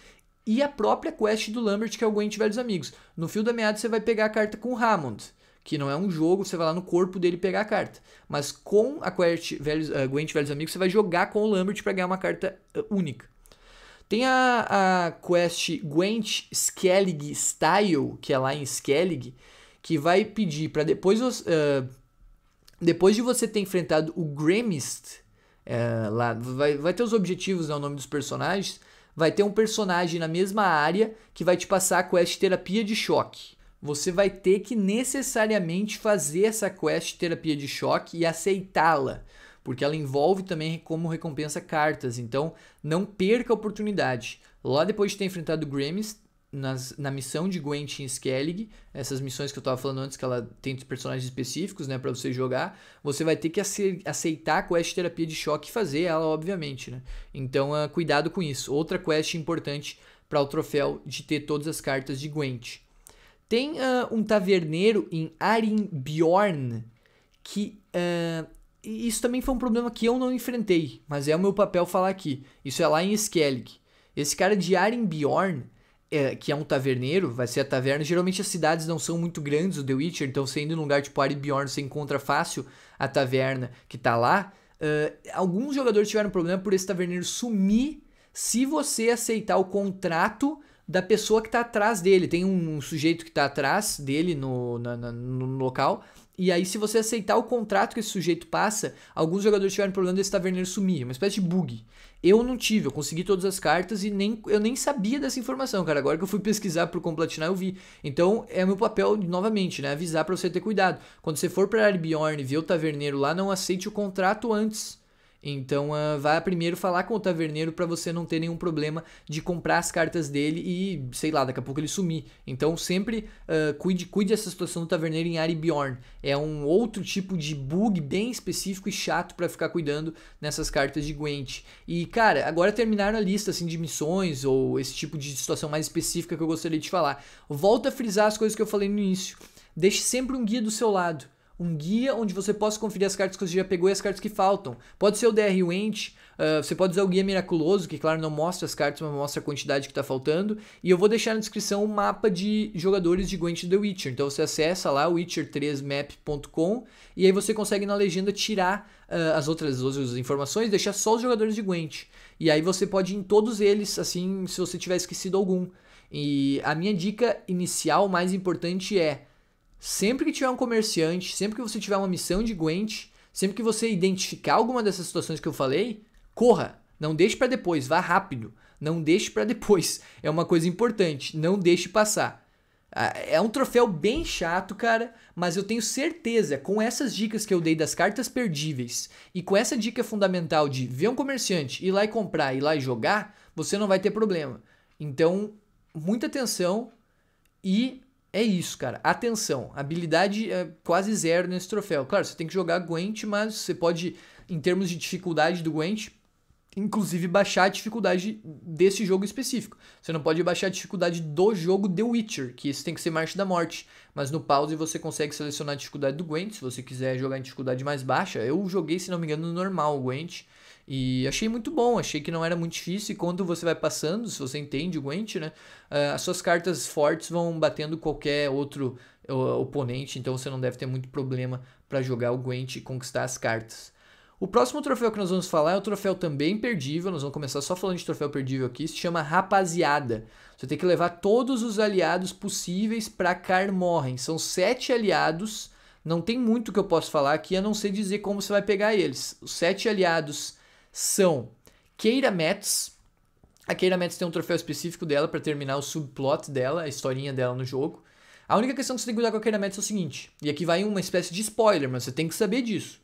Speaker 1: e a própria quest do Lambert, que é o Gwent Velhos Amigos. No fio da meada você vai pegar a carta com o Hammond que não é um jogo, você vai lá no corpo dele pegar a carta. Mas com a Quert, velhos, uh, Gwent Velhos Amigos, você vai jogar com o Lambert para ganhar uma carta uh, única. Tem a, a quest Gwent Skellig Style, que é lá em Skellig, que vai pedir para depois uh, depois de você ter enfrentado o Gremist, uh, lá vai, vai ter os objetivos, é né, o nome dos personagens, vai ter um personagem na mesma área que vai te passar a quest terapia de choque você vai ter que necessariamente fazer essa quest terapia de choque e aceitá-la, porque ela envolve também como recompensa cartas. Então, não perca a oportunidade. Lá depois de ter enfrentado o nas, na missão de em Skellig, essas missões que eu estava falando antes, que ela tem personagens específicos, né, para você jogar, você vai ter que aceitar a quest terapia de choque e fazer ela, obviamente, né? Então, uh, cuidado com isso. Outra quest importante para o troféu de ter todas as cartas de Gwent. Tem uh, um taverneiro em Arinbjorn que. Uh, isso também foi um problema que eu não enfrentei, mas é o meu papel falar aqui. Isso é lá em Skellig. Esse cara de Arinbjorn, é, que é um taverneiro, vai ser a taverna. Geralmente as cidades não são muito grandes, o The Witcher, então você indo num lugar tipo Arinbjorn, você encontra fácil a taverna que tá lá. Uh, alguns jogadores tiveram problema por esse taverneiro sumir se você aceitar o contrato da pessoa que tá atrás dele. Tem um, sujeito que tá atrás dele no, na, na, no local. E aí, se você aceitar o contrato que esse sujeito passa, alguns jogadores tiveram problema desse taverneiro sumir. É uma espécie de bug. Eu não tive, eu consegui todas as cartas e nem, eu nem sabia dessa informação, cara. Agora que eu fui pesquisar pro complatinar, eu vi. Então, é meu papel, novamente, né? Avisar para você ter cuidado. Quando você for pra Arbjorn e ver o taverneiro lá, não aceite o contrato antes então, uh, ah, vá primeiro falar com o taverneiro para você não ter nenhum problema de comprar as cartas dele e, sei lá, daqui a pouco ele sumir. Então, sempre uh, cuide, cuide dessa situação do taverneiro em Aribjorn. É um outro tipo de bug bem específico e chato para ficar cuidando nessas cartas de Gwent. E, cara, agora terminaram a lista assim, de missões ou esse tipo de situação mais específica que eu gostaria de falar. Volta a frisar as coisas que eu falei no início. Deixe sempre um guia do seu lado um guia onde você possa conferir as cartas que você já pegou e as cartas que faltam. Pode ser o DR Went, uh, você pode usar o guia miraculoso, que claro não mostra as cartas, mas mostra a quantidade que está faltando. E eu vou deixar na descrição o um mapa de jogadores de Gwent The Witcher. Então você acessa lá witcher3map.com e aí você consegue na legenda tirar uh, as, outras, as outras informações, deixar só os jogadores de Gwent. E aí você pode ir em todos eles, assim, se você tiver esquecido algum. E a minha dica inicial mais importante é Sempre que tiver um comerciante, sempre que você tiver uma missão de guente, sempre que você identificar alguma dessas situações que eu falei, corra, não deixe para depois, vá rápido, não deixe para depois. É uma coisa importante, não deixe passar. Ah, é um troféu bem chato, cara, mas eu tenho certeza, com essas dicas que eu dei das cartas perdíveis e com essa dica fundamental de ver um comerciante, ir lá e comprar, ir lá e jogar, você não vai ter problema. Então, muita atenção e é isso, cara. Atenção, habilidade é quase zero nesse troféu. Claro, você tem que jogar Gwent, mas você pode, em termos de dificuldade do Gwent, inclusive baixar a dificuldade desse jogo específico. Você não pode baixar a dificuldade do jogo The Witcher, que esse tem que ser Marcha da Morte. Mas no pause você consegue selecionar a dificuldade do Gwent, se você quiser jogar em dificuldade mais baixa. Eu joguei, se não me engano, no normal o Gwent. E achei muito bom, achei que não era muito difícil. E quando você vai passando, se você entende o Gwent, né? Uh, as suas cartas fortes vão batendo qualquer outro oponente, então você não deve ter muito problema para jogar o Gwent e conquistar as cartas. O próximo troféu que nós vamos falar é o troféu também perdível. Nós vamos começar só falando de troféu perdível aqui. Se chama Rapaziada. Você tem que levar todos os aliados possíveis para Carmorren. São sete aliados. Não tem muito que eu posso falar aqui, a não ser dizer como você vai pegar eles. Os sete aliados são Keira Metz. A Keira Metz tem um troféu específico dela para terminar o subplot dela, a historinha dela no jogo. A única questão que você tem que cuidar com a Keira Metz é o seguinte, e aqui vai uma espécie de spoiler, mas você tem que saber disso.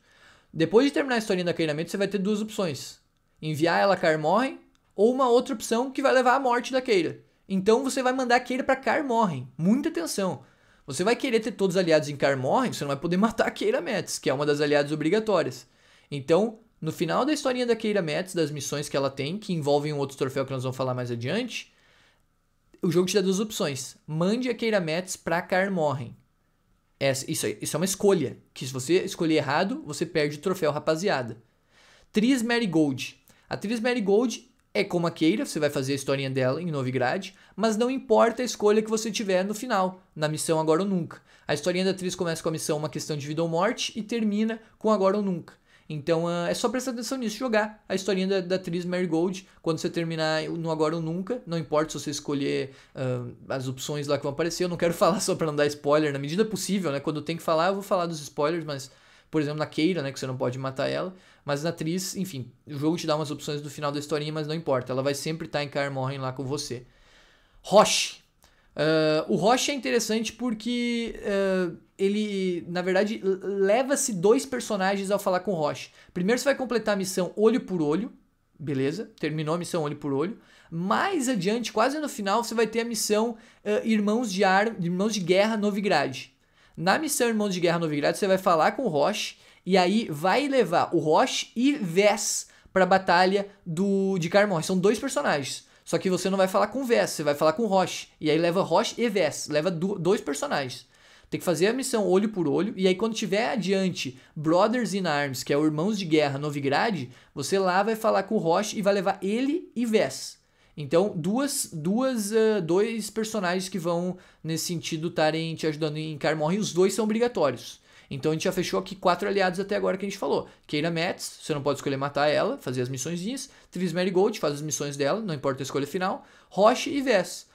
Speaker 1: Depois de terminar a historinha da Keira Metz, você vai ter duas opções. Enviar ela a Carmorren ou uma outra opção que vai levar à morte da Keira. Então você vai mandar a Keira para Carmorren. Muita atenção. Você vai querer ter todos os aliados em Carmorren, você não vai poder matar a Keira Metz, que é uma das aliadas obrigatórias. Então, no final da historinha da Keira Metz, das missões que ela tem, que envolvem um outro troféu que nós vamos falar mais adiante, o jogo te dá duas opções. Mande a Keira Metz pra Carmorren. Essa, é, isso, isso é uma escolha. Que se você escolher errado, você perde o troféu, rapaziada. Tris Marigold. A Tris Marigold é como a Keira, você vai fazer a historinha dela em Novigrad, mas não importa a escolha que você tiver no final, na missão Agora ou Nunca. A historinha da Tris começa com a missão Uma Questão de Vida ou Morte e termina com Agora ou Nunca. Então uh, é só prestar atenção nisso, jogar a historinha da, da atriz Gold quando você terminar no Agora ou Nunca. Não importa se você escolher uh, as opções lá que vão aparecer. Eu não quero falar só para não dar spoiler, na medida possível, né? Quando eu tenho que falar, eu vou falar dos spoilers, mas por exemplo, na Keira, né, que você não pode matar ela, mas na atriz, enfim, o jogo te dá umas opções do final da historinha, mas não importa, ela vai sempre estar tá em em morrem lá com você. Roche, Uh, o Roche é interessante porque uh, ele, na verdade, leva-se dois personagens ao falar com o Roche. Primeiro você vai completar a missão olho por olho, beleza? Terminou a missão olho por olho. Mais adiante, quase no final, você vai ter a missão uh, Irmãos de Ar, Irmãos de Guerra Novigrad. Na missão Irmãos de Guerra Novigrad, você vai falar com o Roche e aí vai levar o Roche e Vess para a batalha do de Carmon. São dois personagens. Só que você não vai falar com Vess, você vai falar com Roche. E aí leva Roche e Vess, leva do, dois personagens. Tem que fazer a missão olho por olho. E aí, quando tiver adiante Brothers in Arms, que é o Irmãos de Guerra Novigrad, você lá vai falar com o Roche e vai levar ele e Vess. Então, duas, duas, uh, dois personagens que vão, nesse sentido, estarem te ajudando em Carmorre. os dois são obrigatórios. Então a gente já fechou aqui quatro aliados até agora que a gente falou. Keira Metz, você não pode escolher matar ela, fazer as missõezinhas. Trivis Marigold, faz as missões dela, não importa a escolha final. Roche e Vess,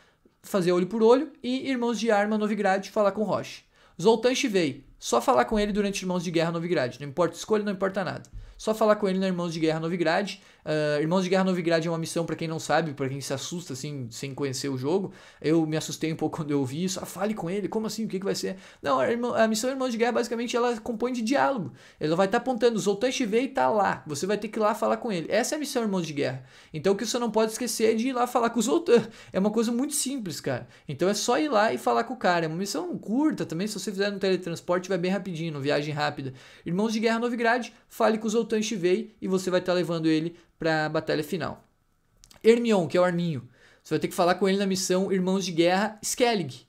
Speaker 1: fazer olho por olho. E Irmãos de Arma Novigrad, falar com Roche. Zoltan Shivei, só falar com ele durante Irmãos de Guerra Novigrad, não importa a escolha, não importa nada. Só falar com ele na Irmãos de Guerra Novigrad Uh, Irmãos de Guerra Novigrad é uma missão, para quem não sabe, para quem se assusta assim, sem conhecer o jogo. Eu me assustei um pouco quando eu vi isso. Ah, fale com ele, como assim? O que, que vai ser? Não, a, irmão, a missão Irmãos de Guerra basicamente ela compõe de diálogo. Ela vai estar tá apontando, Zoltan Chivei tá lá. Você vai ter que ir lá falar com ele. Essa é a missão Irmãos de Guerra. Então o que você não pode esquecer é de ir lá falar com o Zoltan. É uma coisa muito simples, cara. Então é só ir lá e falar com o cara. É uma missão curta também, se você fizer no teletransporte, vai bem rapidinho, viagem rápida. Irmãos de Guerra Novigrad, fale com o Zoltan Chivei e você vai estar tá levando ele para a batalha final. Hermion, que é o Arminho, você vai ter que falar com ele na missão Irmãos de Guerra Skellig.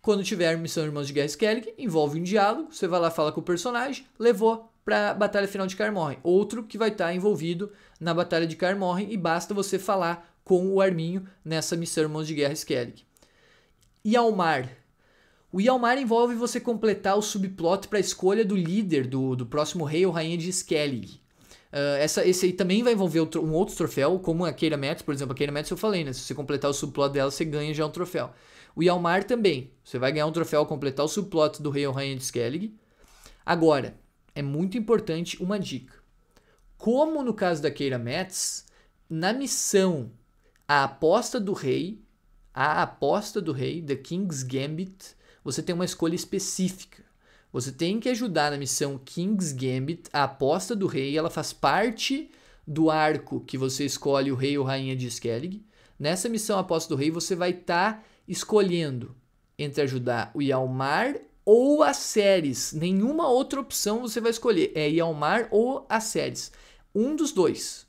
Speaker 1: Quando tiver missão Irmãos de Guerra Skellig, envolve um diálogo, você vai lá fala com o personagem, levou para a batalha final de Carmorren. Outro que vai estar tá envolvido na batalha de Carmorren e basta você falar com o Arminho nessa missão Irmãos de Guerra Skellig. Yalmar. O Yalmar envolve você completar o subplot para a escolha do líder do, do próximo rei ou rainha de Skellig. Uh, essa, esse aí também vai envolver um outro troféu, como a Keira Metz, por exemplo. A Keira Metz eu falei, né? Se você completar o subplot dela, você ganha já um troféu. O Yalmar também. Você vai ganhar um troféu ao completar o subplot do Rei ou Rainha de Skellig. Agora, é muito importante uma dica. Como no caso da Keira Metz, na missão A Aposta do Rei, A Aposta do Rei, The King's Gambit, você tem uma escolha específica. Você tem que ajudar na missão King's Gambit. A aposta do rei, ela faz parte do arco que você escolhe o rei ou rainha de Skellig. Nessa missão aposta do rei, você vai estar tá escolhendo entre ajudar o Yalmar ou a Ceres. Nenhuma outra opção você vai escolher. É Yalmar ou a Ceres. Um dos dois.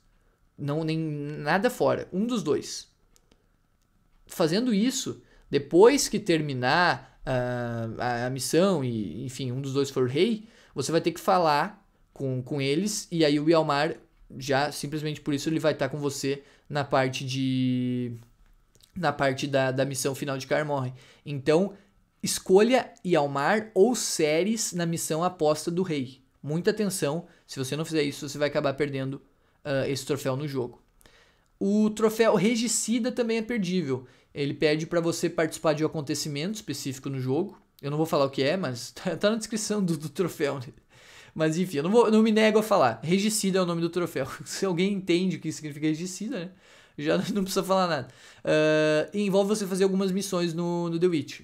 Speaker 1: Não, nem nada fora. Um dos dois. Fazendo isso, depois que terminar a, a missão e, enfim, um dos dois for rei, você vai ter que falar com, com eles e aí o Yalmar já simplesmente por isso ele vai estar tá com você na parte de na parte da, da missão final de Carmorre. Então, escolha Yalmar ou Ceres na missão aposta do rei. Muita atenção, se você não fizer isso, você vai acabar perdendo uh, esse troféu no jogo. O troféu regicida também é perdível. Ele pede para você participar de um acontecimento específico no jogo. Eu não vou falar o que é, mas tá, tá, na descrição do, do troféu. Né? Mas enfim, eu não, vou, não me nego a falar. Regicida é o nome do troféu. Se alguém entende o que significa regicida, né? já não precisa falar nada. Uh, envolve você fazer algumas missões no, no The Witch.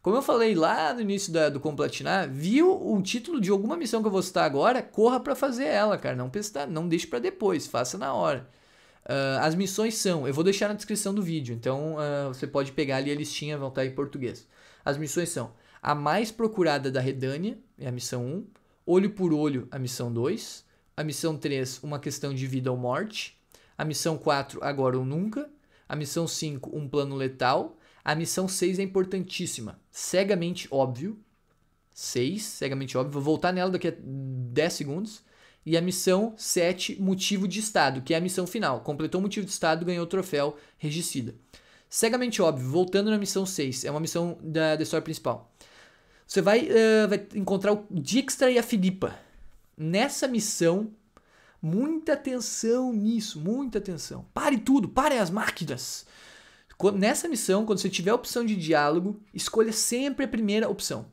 Speaker 1: Como eu falei lá no início da, do Complatinar, viu o título de alguma missão que eu vou citar agora? Corra para fazer ela, cara. Não, pensa, não deixe para depois, faça na hora. Uh, as missões são, eu vou deixar na descrição do vídeo, então uh, você pode pegar ali a listinha, vão estar em português. As missões são a mais procurada da Redânia, é a missão 1, olho por olho, a missão 2, a missão 3, uma questão de vida ou morte, a missão 4, agora ou nunca, a missão 5, um plano letal, a missão 6 é importantíssima, cegamente óbvio, 6, cegamente óbvio, vou voltar nela daqui a 10 segundos, e a missão 7, motivo de Estado, que é a missão final. Completou o motivo de Estado, ganhou o troféu regicida. Cegamente óbvio, voltando na missão 6, é uma missão da, da história principal. Você vai, uh, vai encontrar o Dijkstra e a Filipa. Nessa missão, muita atenção nisso, muita atenção. Pare tudo, pare as máquinas. Nessa missão, quando você tiver a opção de diálogo, escolha sempre a primeira opção.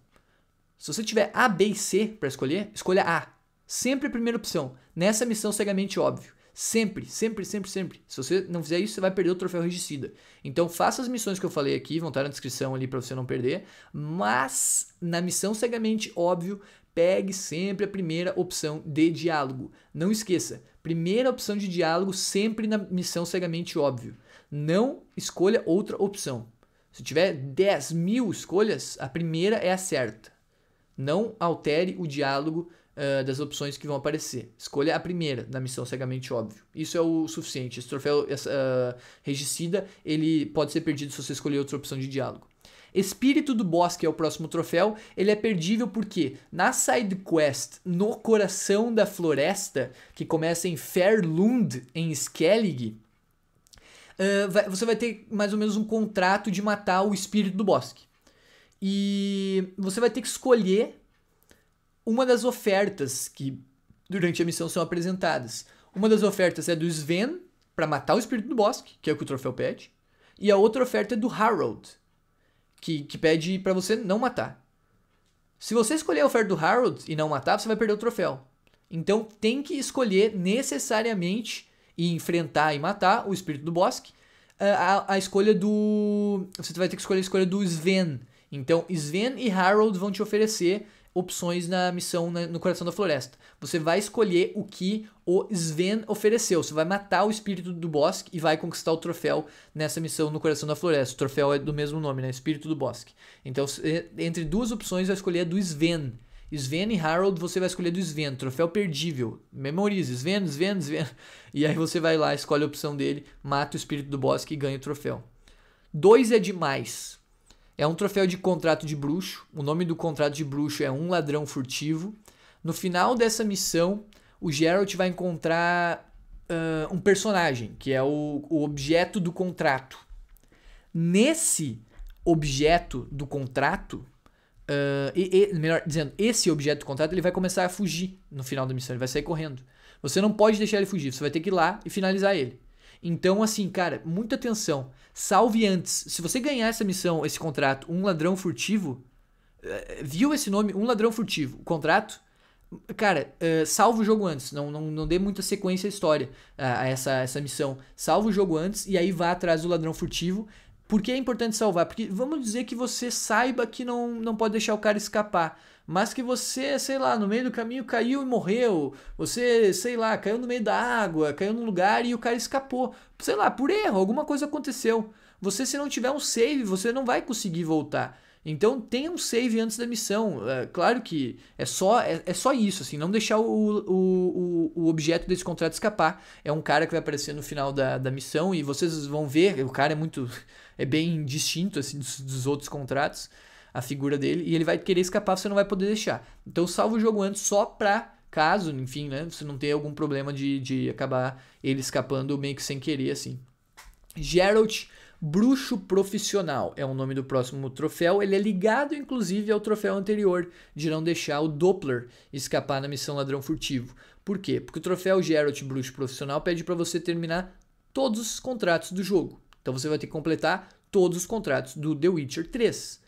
Speaker 1: Se você tiver A, B e C para escolher, escolha A. Sempre a primeira opção. Nessa missão, cegamente óbvio. Sempre, sempre, sempre, sempre. Se você não fizer isso, você vai perder o troféu regicida. Então faça as missões que eu falei aqui, vão estar na descrição ali para você não perder. Mas na missão cegamente óbvio, pegue sempre a primeira opção de diálogo. Não esqueça, primeira opção de diálogo sempre na missão cegamente óbvio. Não escolha outra opção. Se tiver 10 mil escolhas, a primeira é a certa. Não altere o diálogo uh, das opções que vão aparecer. Escolha a primeira da missão cegamente óbvio. Isso é o suficiente. Esse troféu uh, regicida ele pode ser perdido se você escolher outra opção de diálogo. Espírito do Bosque é o próximo troféu. Ele é perdível porque na side quest no coração da floresta, que começa em Fairlund, em Skellig, uh, vai, você vai ter mais ou menos um contrato de matar o espírito do bosque. E você vai ter que escolher uma das ofertas que durante a missão são apresentadas. Uma das ofertas é do Sven, para matar o espírito do bosque, que é o que o troféu pede. E a outra oferta é do Harold, que, que pede para você não matar. Se você escolher a oferta do Harold e não matar, você vai perder o troféu. Então tem que escolher necessariamente e enfrentar e matar o espírito do bosque. Eh, a, a, escolha do. Você vai ter que escolher a escolha do Sven. Então Sven e Harold vão te oferecer opções na missão na, né, no coração da floresta. Você vai escolher o que o Sven ofereceu. Você vai matar o espírito do bosque e vai conquistar o troféu nessa missão no coração da floresta. O troféu é do mesmo nome, né? Espírito do bosque. Então, entre duas opções, vai escolher a do Sven. Sven e Harold, você vai escolher do Sven, troféu perdível. Memorize, Sven, Sven, Sven. E aí você vai lá, escolhe a opção dele, mata o espírito do bosque e ganha o troféu. Dois é demais. É um troféu de contrato de bruxo. O nome do contrato de bruxo é Um Ladrão Furtivo. No final dessa missão, o Geralt vai encontrar uh, um personagem, que é o, o objeto do contrato. Nesse objeto do contrato, Uh, e, e, melhor dizendo, esse objeto do contrato ele vai começar a fugir no final da missão, ele vai sair correndo. Você não pode deixar ele fugir, você vai ter que ir lá e finalizar ele. Então, assim, cara, muita atenção. Salve antes. Se você ganhar essa missão, esse contrato, um ladrão furtivo, eh, viu esse nome, um ladrão furtivo, o contrato? Cara, uh, salva o jogo antes. Não, não, não dê muita sequência à história, a essa, essa missão. Salva o jogo antes e aí vá atrás do ladrão furtivo. Por que é importante salvar? Porque vamos dizer que você saiba que não, não pode deixar o cara escapar mas que você, sei lá, no meio do caminho caiu e morreu. Você, sei lá, caiu no meio da água, caiu num lugar e o cara escapou. Sei lá, por erro, alguma coisa aconteceu. Você, se não tiver um save, você não vai conseguir voltar. Então tenha um save antes da missão. É, claro que é só é, é, só isso, assim, não deixar o, o, o, objeto desse contrato escapar. É um cara que vai aparecer no final da, da missão e vocês vão ver, o cara é muito. é bem distinto assim, dos, dos outros contratos a figura dele e ele vai querer escapar, você não vai poder deixar. Então salva o jogo antes só pra caso, enfim, né? Você não tem algum problema de, de acabar ele escapando meio que sem querer, assim. Geralt Bruxo Profissional é o nome do próximo troféu. Ele é ligado, inclusive, ao troféu anterior de não deixar o Doppler escapar na missão Ladrão Furtivo. Por quê? Porque o troféu Geralt Bruxo Profissional pede para você terminar todos os contratos do jogo. Então você vai ter que completar todos os contratos do The Witcher 3.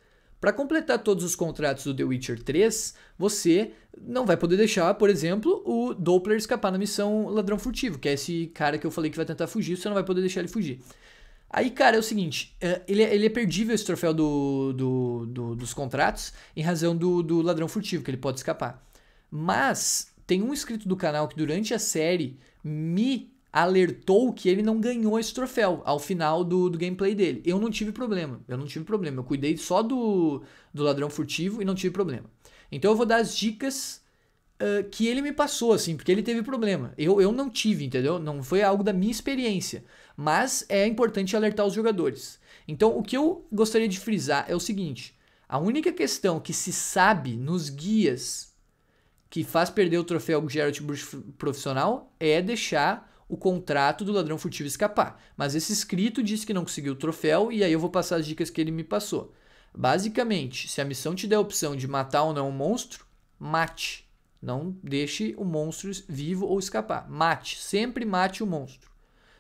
Speaker 1: Para completar todos os contratos do The Witcher 3, você não vai poder deixar, por exemplo, o Doppler escapar na missão Ladrão Furtivo, que é esse cara que eu falei que vai tentar fugir, você não vai poder deixar ele fugir. Aí, cara, é o seguinte, é, ele é, ele é perdível esse troféu do, do, do, dos contratos em razão do, do Ladrão Furtivo, que ele pode escapar. Mas tem um inscrito do canal que durante a série me alertou que ele não ganhou esse troféu ao final do, do gameplay dele. Eu não tive problema, eu não tive problema. Eu cuidei só do, do ladrão furtivo e não tive problema. Então eu vou dar as dicas uh, que ele me passou, assim, porque ele teve problema. Eu, eu não tive, entendeu? Não foi algo da minha experiência. Mas é importante alertar os jogadores. Então o que eu gostaria de frisar é o seguinte: a única questão que se sabe nos guias que faz perder o troféu Geralt Bruxo profissional é deixar o contrato do ladrão furtivo escapar. Mas esse escrito disse que não conseguiu o troféu e aí eu vou passar as dicas que ele me passou. Basicamente, se a missão te der a opção de matar ou não um monstro, mate. Não deixe o monstro vivo ou escapar. Mate, sempre mate o monstro.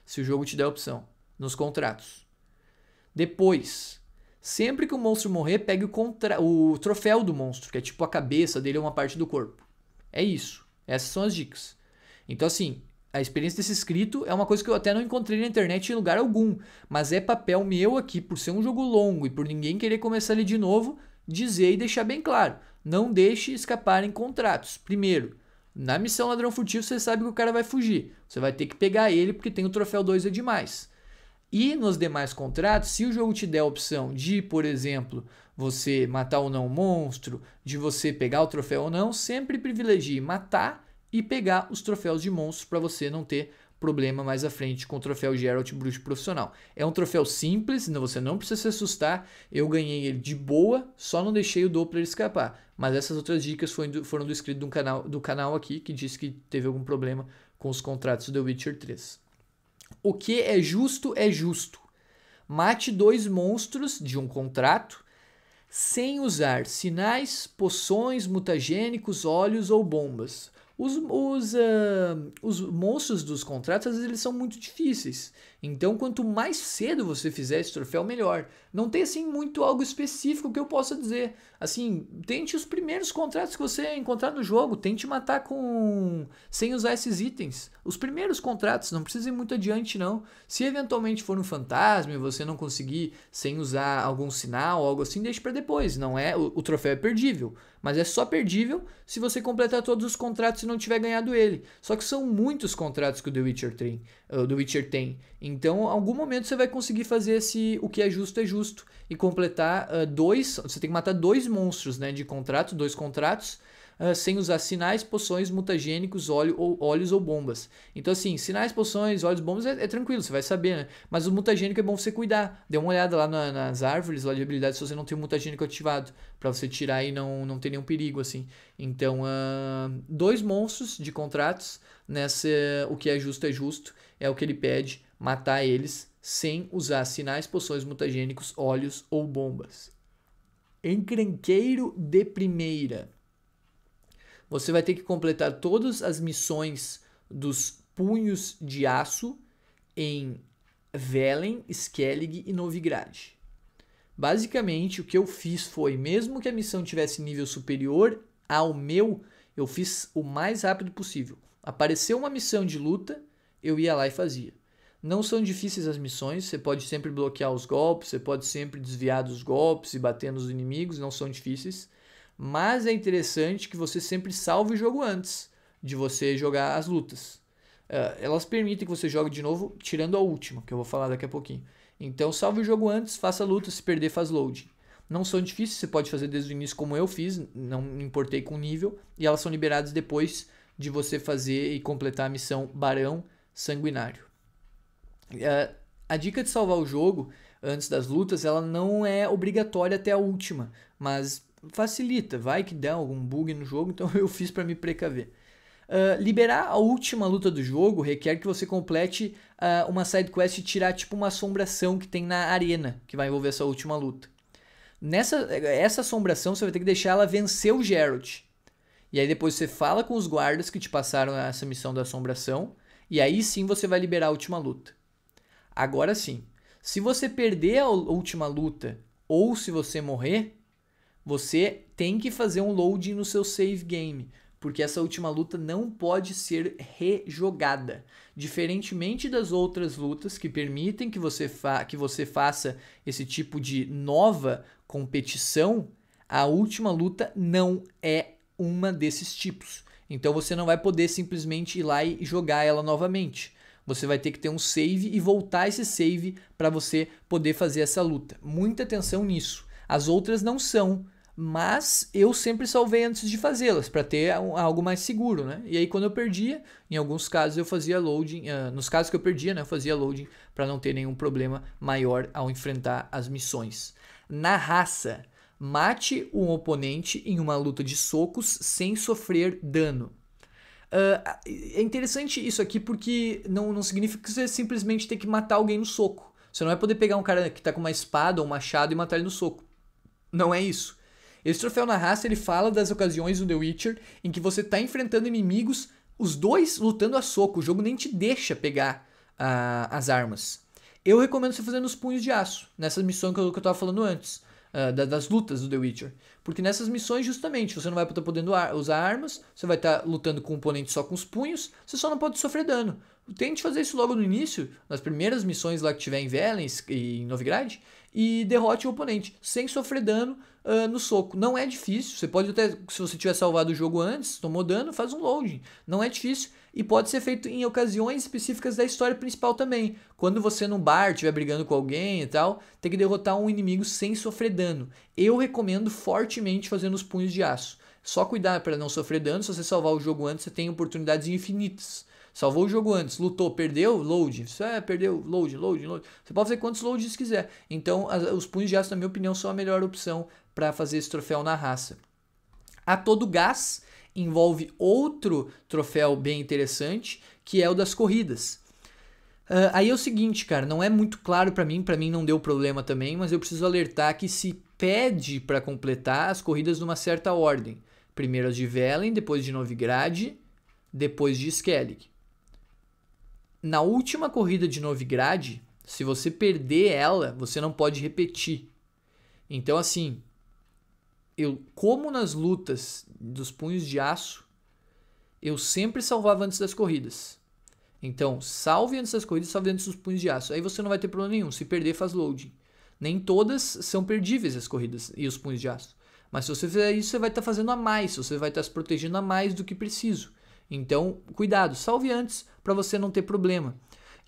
Speaker 1: Se o jogo te der a opção nos contratos. Depois, sempre que o monstro morrer, pegue o, contra... o troféu do monstro, que é tipo a cabeça dele ou uma parte do corpo. É isso. Essas são as dicas. Então, assim, a experiência desse escrito é uma coisa que eu até não encontrei na internet em lugar algum, mas é papel meu aqui, por ser um jogo longo e por ninguém querer começar ele de novo, dizer e deixar bem claro: não deixe escaparem contratos. Primeiro, na missão Ladrão Furtivo você sabe que o cara vai fugir, você vai ter que pegar ele porque tem o troféu 2 é demais. E nos demais contratos, se o jogo te der a opção de, por exemplo, você matar ou não o monstro, de você pegar o troféu ou não, sempre privilegie matar e pegar os troféus de monstros para você não ter problema mais à frente com o troféu Geralt Bruxo Profissional. É um troféu simples, então você não precisa se assustar. Eu ganhei ele de boa, só não deixei o Doppler escapar. Mas essas outras dicas foram do inscrito do canal, do canal aqui, que disse que teve algum problema com os contratos do The Witcher 3. O que é justo é justo. Mate dois monstros de um contrato sem usar sinais, poções, mutagênicos, óleos ou bombas. Os, os, uh, os monstros dos contratos, às vezes, eles são muito difíceis. Então, quanto mais cedo você fizer esse troféu, melhor. Não tem assim muito algo específico que eu possa dizer. Assim, tente os primeiros contratos que você encontrar no jogo, tente matar com sem usar esses itens. Os primeiros contratos, não precisem muito adiante não. Se eventualmente for um fantasma e você não conseguir sem usar algum sinal, algo assim, deixe para depois. Não é, o, o troféu é perdível, mas é só perdível se você completar todos os contratos e não tiver ganhado ele. Só que são muitos contratos que o The Witcher tem. Uh, The Witcher tem. Então, em algum momento você vai conseguir fazer esse o que é justo é justo e completar uh, dois. Você tem que matar dois monstros né, de contrato dois contratos, uh, sem usar sinais, poções, mutagênicos, óleo, ou, óleos ou bombas. Então, assim, sinais, poções, óleos, bombas é, é, tranquilo, você vai saber, né? Mas o mutagênico é bom você cuidar. Dê uma olhada lá na, nas árvores lá de habilidade se você não tem o mutagênico ativado, para você tirar e não, não ter nenhum perigo, assim. Então, uh, dois monstros de contratos nessa o que é justo é justo é o que ele pede matar eles sem usar sinais, poções, mutagênicos, óleos ou bombas. Encrenqueiro de primeira. Você vai ter que completar todas as missões dos punhos de aço em Velen, Skellig e Novigrad. Basicamente, o que eu fiz foi, mesmo que a missão tivesse nível superior ao meu, eu fiz o mais rápido possível. Apareceu uma missão de luta, eu ia lá e fazia. Não são difíceis as missões, você pode sempre bloquear os golpes, você pode sempre desviar dos golpes e bater nos inimigos, não são difíceis. Mas é interessante que você sempre salve o jogo antes de você jogar as lutas. Uh, elas permitem que você jogue de novo, tirando a última, que eu vou falar daqui a pouquinho. Então salve o jogo antes, faça a luta, se perder faz loading. Não são difíceis, você pode fazer desde o início como eu fiz, não me importei com o nível. E elas são liberadas depois de você fazer e completar a missão Barão Sanguinário. É, a dica de salvar o jogo antes das lutas, ela não é obrigatória até a última, mas facilita, vai que dá algum bug no jogo, então eu fiz para me precaver. Uh, liberar a última luta do jogo requer que você complete uh, uma side quest e tirar tipo uma assombração que tem na arena, que vai envolver essa última luta. Nessa essa assombração você vai ter que deixar ela vencer o Geralt. E aí depois você fala com os guardas que te passaram essa missão da assombração, e aí sim você vai liberar a última luta. Agora sim, se você perder a última luta ou se você morrer, você tem que fazer um loading no seu save game, porque essa última luta não pode ser rejogada. Diferentemente das outras lutas que permitem que você, que você faça esse tipo de nova competição, a última luta não é uma desses tipos. Então você não vai poder simplesmente ir lá e jogar ela novamente. Você vai ter que ter um save e voltar esse save para você poder fazer essa luta. Muita atenção nisso. As outras não são, mas eu sempre salvei antes de fazê-las para ter algo mais seguro, né? E aí quando eu perdia, em alguns casos eu fazia loading, uh, nos casos que eu perdia, né, eu fazia loading para não ter nenhum problema maior ao enfrentar as missões. Na raça, mate um oponente em uma luta de socos sem sofrer dano. Uh, é interessante isso aqui porque não, não significa que você simplesmente tem que matar alguém no soco. Você não vai poder pegar um cara que tá com uma espada ou um machado e matar ele no soco. Não é isso. Esse troféu na raça ele fala das ocasiões do The Witcher em que você tá enfrentando inimigos, os dois lutando a soco. O jogo nem te deixa pegar uh, as armas. Eu recomendo você fazer nos punhos de aço, nessa missão que eu, que eu tava falando antes. Ah, da, das lutas do The Witcher. Porque nessas missões, justamente, você não vai estar podendo usar armas, você vai estar lutando com o oponente só com os punhos, você só não pode sofrer dano. Tente fazer isso logo no início, nas primeiras missões lá que tiver em Velens e em Novigrad, e derrote o oponente, sem sofrer dano uh, no soco. Não é difícil, você pode até, se você tiver salvado o jogo antes, tomou dano, faz um loading. Não é difícil e pode ser feito em ocasiões específicas da história principal também. Quando você num bar estiver brigando com alguém e tal, tem que derrotar um inimigo sem sofrer dano. Eu recomendo fortemente fazendo os punhos de aço. Só cuidar para não sofrer dano, se você salvar o jogo antes, você tem oportunidades infinitas. Salvou o jogo antes, lutou, perdeu, load. Isso é, perdeu, load, load, load. Você pode fazer quantos loads quiser. Então, as, os punhos de aço, na minha opinião, são a melhor opção para fazer esse troféu na raça. A todo gás, envolve outro troféu bem interessante, que é o das corridas. Uh, aí é o seguinte, cara, não é muito claro para mim, para mim não deu problema também, mas eu preciso alertar que se pede para completar as corridas numa certa ordem. Primeiro as de Velen, depois de Novigrad, depois de Skellig. Na última corrida de Novigrad, se você perder ela, você não pode repetir. Então, assim, eu, como nas lutas dos punhos de aço, eu sempre salvava antes das corridas. Então, salve antes das corridas, salve antes dos punhos de aço. Aí você não vai ter problema nenhum. Se perder, faz loading. Nem todas são perdíveis as corridas e os punhos de aço. Mas se você fizer isso, você vai estar tá fazendo a mais, você vai estar tá se protegendo a mais do que preciso. Então, cuidado, salve antes para você não ter problema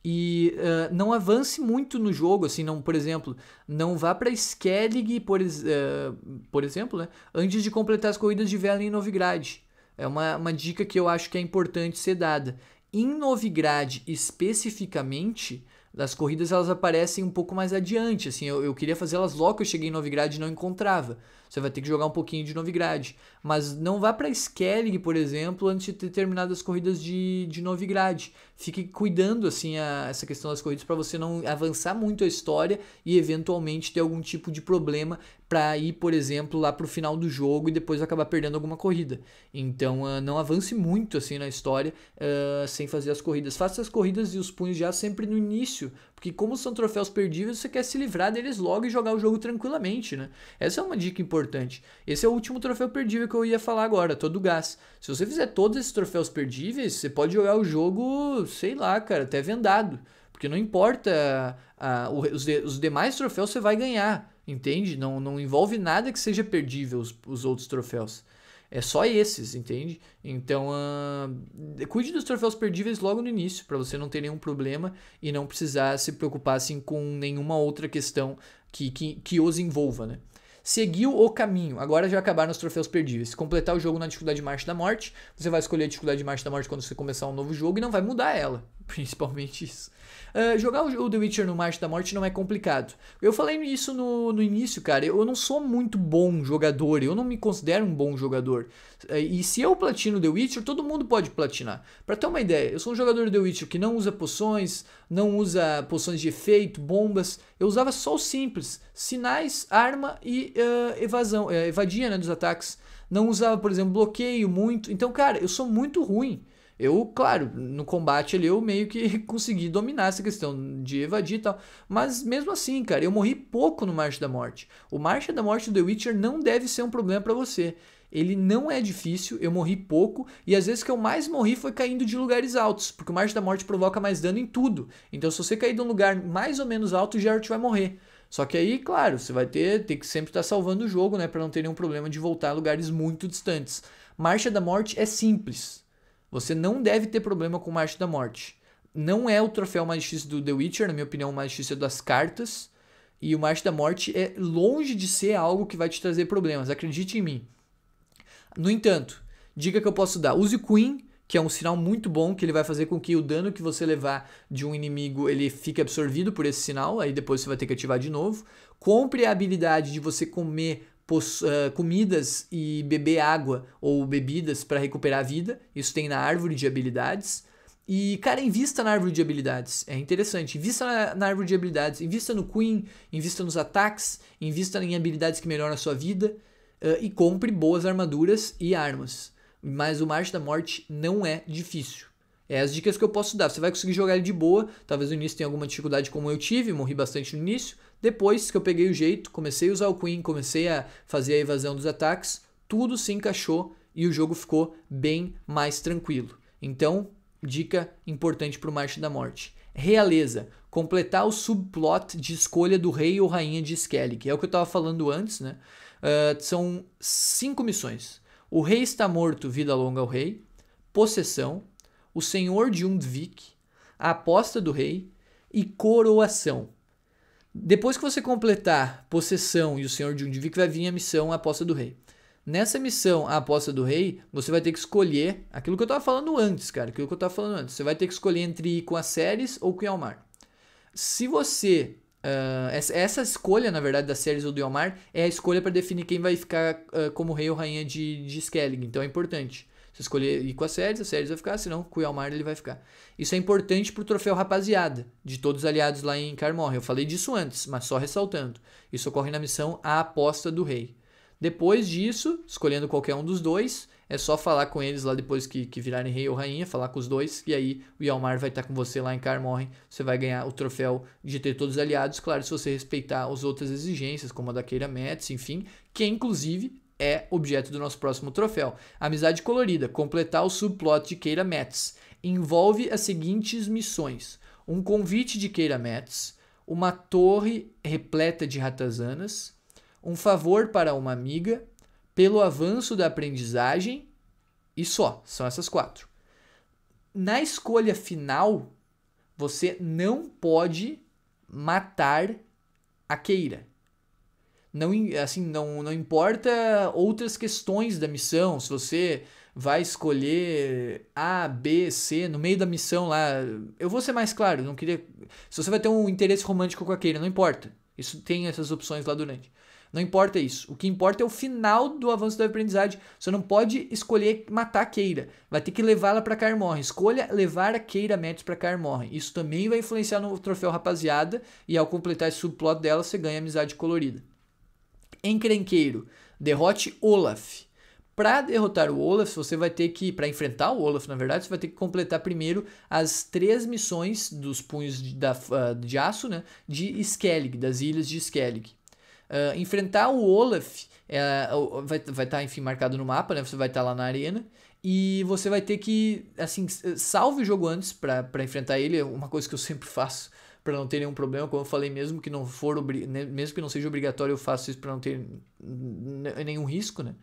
Speaker 1: e uh, não avance muito no jogo, assim, não, por exemplo, não vá para Skellig, por, uh, por exemplo, né, antes de completar as corridas de vela em Novigrad. É uma, uma dica que eu acho que é importante ser dada. Em Novigrad, especificamente, as corridas elas aparecem um pouco mais adiante, assim, eu, eu queria fazer elas logo que eu cheguei em Novigrad e não encontrava. Você vai ter que jogar um pouquinho de Novigrad. Mas não vá para Skellig, por exemplo, antes de as corridas de, de Novigrad. Fique cuidando assim a, essa questão das corridas para você não avançar muito a história e eventualmente ter algum tipo de problema para ir, por exemplo, lá para o final do jogo e depois acabar perdendo alguma corrida. Então uh, não avance muito assim na história uh, sem fazer as corridas. Faça as corridas e os punhos já sempre no início porque como são troféus perdíveis, você quer se livrar deles logo e jogar o jogo tranquilamente, né? Essa é uma dica importante. Esse é o último troféu perdível que eu ia falar agora, todo gás. Se você fizer todos esses troféus perdíveis, você pode jogar o jogo, sei lá, cara, até vendado. Porque não importa ah, os, de, os demais troféus você vai ganhar, entende? Não, não envolve nada que seja perdível os, os outros troféus. É só esses, entende? Então, uh, cuide dos troféus perdíveis logo no início, para você não ter nenhum problema e não precisar se preocupar assim, com nenhuma outra questão que, que, que os envolva, né? Seguiu o caminho. Agora já acabaram os troféus perdíveis. completar o jogo na dificuldade de marcha da morte, você vai escolher a dificuldade de marcha da morte quando você começar um novo jogo e não vai mudar ela. Principalmente isso. Uh, jogar o The Witcher no March da Morte não é complicado. Eu falei isso no, no início, cara. Eu não sou muito bom jogador. Eu não me considero um bom jogador. Uh, e se eu platino The Witcher, todo mundo pode platinar. Pra ter uma ideia, eu sou um jogador The Witcher que não usa poções, não usa poções de efeito, bombas. Eu usava só o simples: sinais, arma e uh, evasão. Eh, evadia né, dos ataques. Não usava, por exemplo, bloqueio muito. Então, cara, eu sou muito ruim. Eu, claro, no combate ali eu meio que consegui dominar essa questão de evadir e tal. Mas mesmo assim, cara, eu morri pouco no Marcha da Morte. O Marcha da Morte do The Witcher não deve ser um problema para você. Ele não é difícil, eu morri pouco, e às vezes que eu mais morri foi caindo de lugares altos, porque o Marcha da Morte provoca mais dano em tudo. Então se você cair de um lugar mais ou menos alto, o vai morrer. Só que aí, claro, você vai ter, ter que sempre estar tá salvando o jogo, né, para não ter nenhum problema de voltar a lugares muito distantes. Marcha da Morte é simples, você não deve ter problema com o Marte da Morte. Não é o troféu mais difícil do The Witcher, na minha opinião, o mais difícil é das cartas. E o Marte da Morte é longe de ser algo que vai te trazer problemas, acredite em mim. No entanto, dica que eu posso dar: use Queen, que é um sinal muito bom, que ele vai fazer com que o dano que você levar de um inimigo ele fique absorvido por esse sinal, aí depois você vai ter que ativar de novo. Compre a habilidade de você comer uh, comidas e beber água ou bebidas para recuperar a vida. Isso tem na árvore de habilidades. E, cara, invista na árvore de habilidades. É interessante. Invista na, na, árvore de habilidades. Invista no Queen. Invista nos ataques. Invista em habilidades que melhoram a sua vida. Uh, e compre boas armaduras e armas. Mas o Marte da Morte não é difícil. É as dicas que eu posso dar. Você vai conseguir jogar ele de boa. Talvez no início tenha alguma dificuldade como eu tive, morri bastante no início. Depois que eu peguei o jeito, comecei a usar o Queen, comecei a fazer a evasão dos ataques, tudo se encaixou e o jogo ficou bem mais tranquilo. Então, dica importante para o Marcha da Morte. Realeza. Completar o subplot de escolha do rei ou rainha de Skellig. É o que eu estava falando antes, né? Uh, são cinco missões. O rei está morto, vida longa ao rei. Possessão, o senhor de Undvik, a aposta do rei e coroação. Depois que você completar possessão e o senhor de Undvik, vai vir a missão a aposta do rei. Nessa missão, a aposta do rei, você vai ter que escolher aquilo que eu estava falando antes, cara. Aquilo que eu estava falando antes. Você vai ter que escolher entre ir com a séries ou com o Elmar. Se você. Uh, essa escolha, na verdade, da séries ou do Elmar é a escolha para definir quem vai ficar uh, como rei ou rainha de, de Skellig. Então é importante. Se escolher ir com a Séries, a Séries vai ficar, senão com o Yalmar ele vai ficar. Isso é importante pro troféu rapaziada, de todos os aliados lá em Carmorra. Eu falei disso antes, mas só ressaltando. Isso ocorre na missão A Aposta do Rei. Depois disso, escolhendo qualquer um dos dois, é só falar com eles lá depois que, que virarem rei ou rainha, falar com os dois, e aí o Yalmar vai estar tá com você lá em Carmorre. Você vai ganhar o troféu de ter todos os aliados, claro, se você respeitar as outras exigências, como a da Keira Metz, enfim, que inclusive é objeto do nosso próximo troféu. Amizade colorida, completar o subplot de Keira Metz. Envolve as seguintes missões: um convite de Keira Metz, uma torre repleta de ratazanas, um favor para uma amiga, pelo avanço da aprendizagem e só. São essas quatro. Na escolha final, você não pode matar a Keira não assim não, não importa outras questões da missão se você vai escolher A B C no meio da missão lá eu vou ser mais claro não queria se você vai ter um interesse romântico com aquele não importa isso tem essas opções lá durante não importa isso o que importa é o final do avanço da aprendizagem você não pode escolher matar a Keira vai ter que levá-la para Carmorre escolha levar a Keira Metz para Carmorre isso também vai influenciar no troféu rapaziada e ao completar esse subplot dela você ganha amizade colorida encrenqueiro, derrote Olaf. Para derrotar o Olaf, você vai ter que, para enfrentar o Olaf, na verdade, você vai ter que completar primeiro as três missões dos punhos de, da, ah, de aço, né, de Skellig, das ilhas de Skellig. Uh, enfrentar o Olaf é, vai estar, tá, enfim, marcado no mapa, né? Você vai estar tá lá na arena. E você vai ter que, assim, salve o jogo antes para enfrentar ele. É uma coisa que eu sempre faço para não ter nenhum problema. Como eu falei, mesmo que não for né, mesmo que não seja obrigatório, eu faço isso para não ter nenhum risco, né?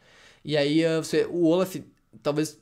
Speaker 1: E aí eh, você, o Olaf talvez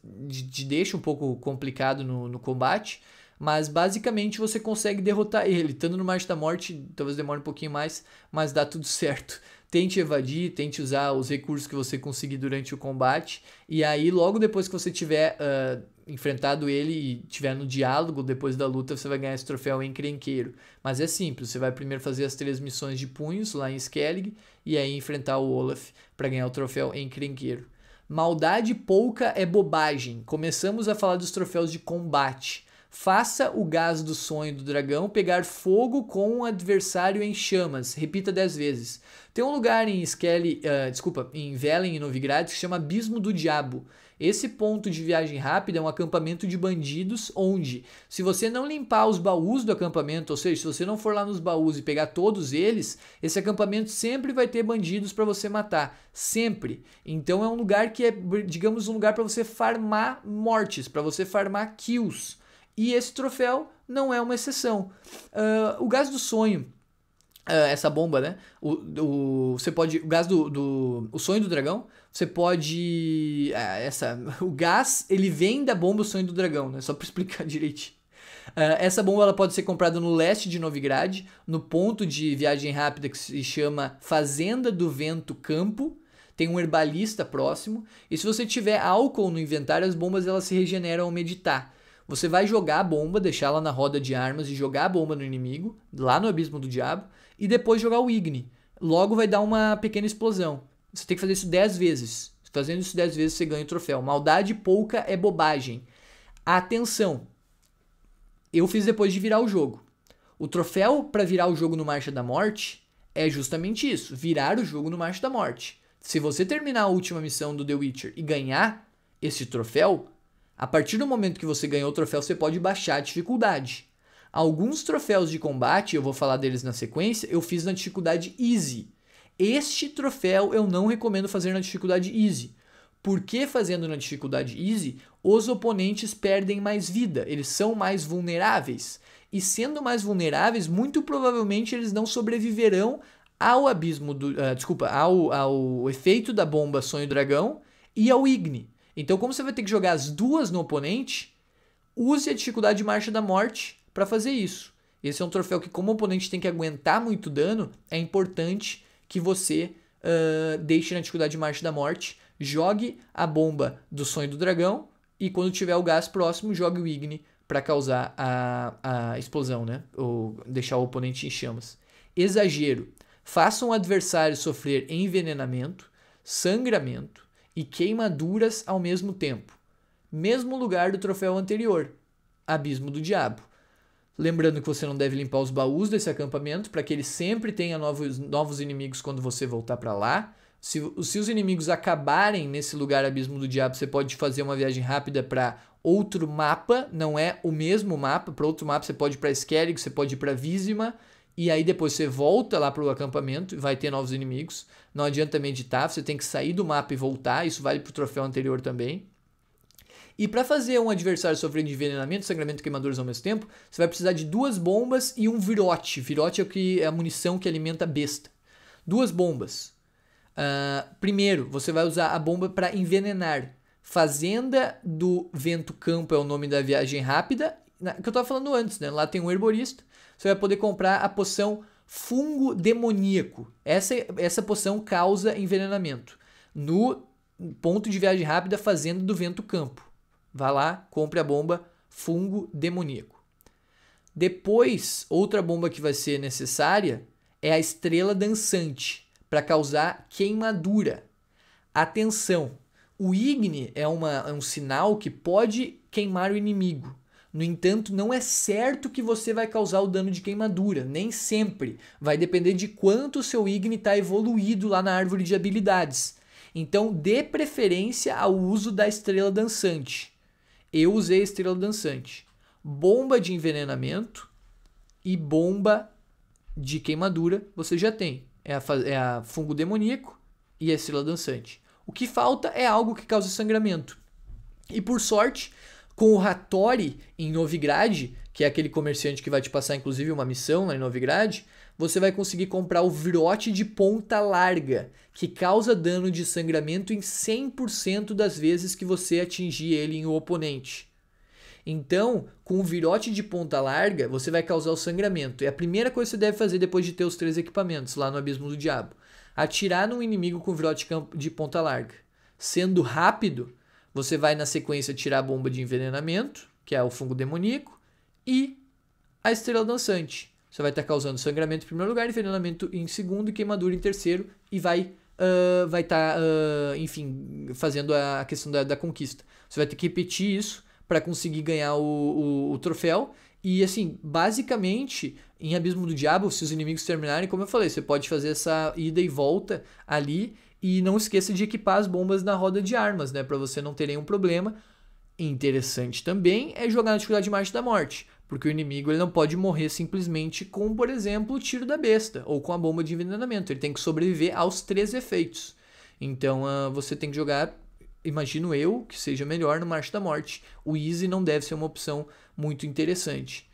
Speaker 1: te deixe um pouco complicado no, no combate, mas basicamente você consegue derrotar ele. Estando no Marte da Morte, talvez demore um pouquinho mais, mas dá tudo certo tente evadir, tente usar os recursos que você conseguir durante o combate. E aí, logo depois que você tiver uh, enfrentado ele e tiver no diálogo depois da luta, você vai ganhar esse troféu encrenqueiro. Mas é simples, você vai primeiro fazer as três missões de punhos lá em Skellig e aí enfrentar o Olaf para ganhar o troféu encrenqueiro. Maldade pouca é bobagem. Começamos a falar dos troféus de combate. Faça o gás do sonho do dragão pegar fogo com um adversário em chamas. Repita dez vezes. Tem um lugar em Skelly, uh, desculpa, em Velen e Novigrad que se chama Abismo do Diabo. Esse ponto de viagem rápida é um acampamento de bandidos onde, se você não limpar os baús do acampamento, ou seja, se você não for lá nos baús e pegar todos eles, esse acampamento sempre vai ter bandidos para você matar, sempre. Então é um lugar que é, digamos, um lugar para você farmar mortes, para você farmar kills. E esse troféu não é uma exceção. Uh, o gás do sonho, uh, essa bomba, né? O, o, você pode. O gás do, do. O sonho do dragão. Você pode. Uh, essa, o gás, ele vem da bomba O Sonho do Dragão, né? Só pra explicar direitinho. Uh, essa bomba ela pode ser comprada no leste de Novigrad, no ponto de viagem rápida que se chama Fazenda do Vento Campo. Tem um herbalista próximo. E se você tiver álcool no inventário, as bombas elas se regeneram ao meditar. Você vai jogar a bomba, deixar ela na roda de armas e jogar a bomba no inimigo, lá no abismo do diabo, e depois jogar o Igni. Logo vai dar uma pequena explosão. Você tem que fazer isso 10 vezes. Fazendo isso 10 vezes você ganha o troféu. Maldade pouca é bobagem. Atenção. Eu fiz depois de virar o jogo. O troféu para virar o jogo no Marcha da Morte é justamente isso, virar o jogo no Marcha da Morte. Se você terminar a última missão do The Witcher e ganhar esse troféu, a partir do momento que você ganhou o troféu, você pode baixar a dificuldade. Alguns troféus de combate, eu vou falar deles na sequência, eu fiz na dificuldade Easy. Este troféu eu não recomendo fazer na dificuldade Easy. Porque fazendo na dificuldade Easy, os oponentes perdem mais vida, eles são mais vulneráveis. E sendo mais vulneráveis, muito provavelmente eles não sobreviverão ao abismo do. Uh, desculpa, ao, ao efeito da bomba Sonho Dragão e ao Igne. Então, como você vai ter que jogar as duas no oponente, use a dificuldade de marcha da morte para fazer isso. Esse é um troféu que, como o oponente tem que aguentar muito dano, é importante que você uh, deixe na dificuldade de marcha da morte, jogue a bomba do sonho do dragão e quando tiver o gás próximo, jogue o Igne para causar a, a explosão, né? Ou deixar o oponente em chamas. Exagero. Faça um adversário sofrer envenenamento, sangramento, e queimaduras ao mesmo tempo. Mesmo lugar do troféu anterior, Abismo do Diabo. Lembrando que você não deve limpar os baús desse acampamento para que ele sempre tenha novos, novos inimigos quando você voltar para lá. Se, se, os inimigos acabarem nesse lugar Abismo do Diabo, você pode fazer uma viagem rápida para outro mapa, não é o mesmo mapa, para outro mapa você pode ir para Skellig, você pode ir para Vizima, e aí depois você volta lá para o acampamento e vai ter novos inimigos. Não adianta meditar, você tem que sair do mapa e voltar. Isso vale para o troféu anterior também. E para fazer um adversário sofrer de envenenamento, sangramento e queimaduras ao mesmo tempo, você vai precisar de duas bombas e um virote. Virote é, o que, é a munição que alimenta a besta. Duas bombas. Uh, primeiro, você vai usar a bomba para envenenar. Fazenda do Vento Campo é o nome da viagem rápida. Na, que eu estava falando antes, né? Lá tem um herborista. Você vai poder comprar a poção fungo demoníaco. Essa, essa poção causa envenenamento. No ponto de viagem rápida, fazenda do vento campo. Vá lá, compre a bomba fungo demoníaco. Depois, outra bomba que vai ser necessária é a estrela dançante para causar queimadura. Atenção, o Igne é, uma, é um sinal que pode queimar o inimigo. No entanto, não é certo que você vai causar o dano de queimadura, nem sempre. Vai depender de quanto o seu Igni está evoluído lá na árvore de habilidades. Então, dê preferência ao uso da estrela dançante. Eu usei a estrela dançante. Bomba de envenenamento e bomba de queimadura você já tem. É a, é a fungo demoníaco e a estrela dançante. O que falta é algo que cause sangramento. E por sorte, com o Hattori em Novigrad, que é aquele comerciante que vai te passar inclusive uma missão lá em Novigrad, você vai conseguir comprar o virote de ponta larga, que causa dano de sangramento em 100% das vezes que você atingir ele em um oponente. Então, com o virote de ponta larga, você vai causar o sangramento. É a primeira coisa que você deve fazer depois de ter os três equipamentos lá no Abismo do Diabo. Atirar num inimigo com virote de ponta larga. Sendo rápido, você vai na sequência tirar a bomba de envenenamento, que é o fungo demoníaco, e a estrela dançante. Você vai estar tá causando sangramento em primeiro lugar, envenenamento em segundo e queimadura em terceiro, e vai uh, vai estar, tá, uh, enfim, fazendo a questão da, da, conquista. Você vai ter que repetir isso para conseguir ganhar o, o, o troféu. E assim, basicamente, em Abismo do Diabo, se os inimigos terminarem, como eu falei, você pode fazer essa ida e volta ali e não esqueça de equipar as bombas na roda de armas, né? Para você não ter nenhum problema. Interessante também é jogar na dificuldade Marcha da morte, porque o inimigo ele não pode morrer simplesmente com, por exemplo, o tiro da besta ou com a bomba de envenenamento. Ele tem que sobreviver aos três efeitos. Então uh, você tem que jogar, imagino eu, que seja melhor no Marcha da Morte. O Easy não deve ser uma opção muito interessante.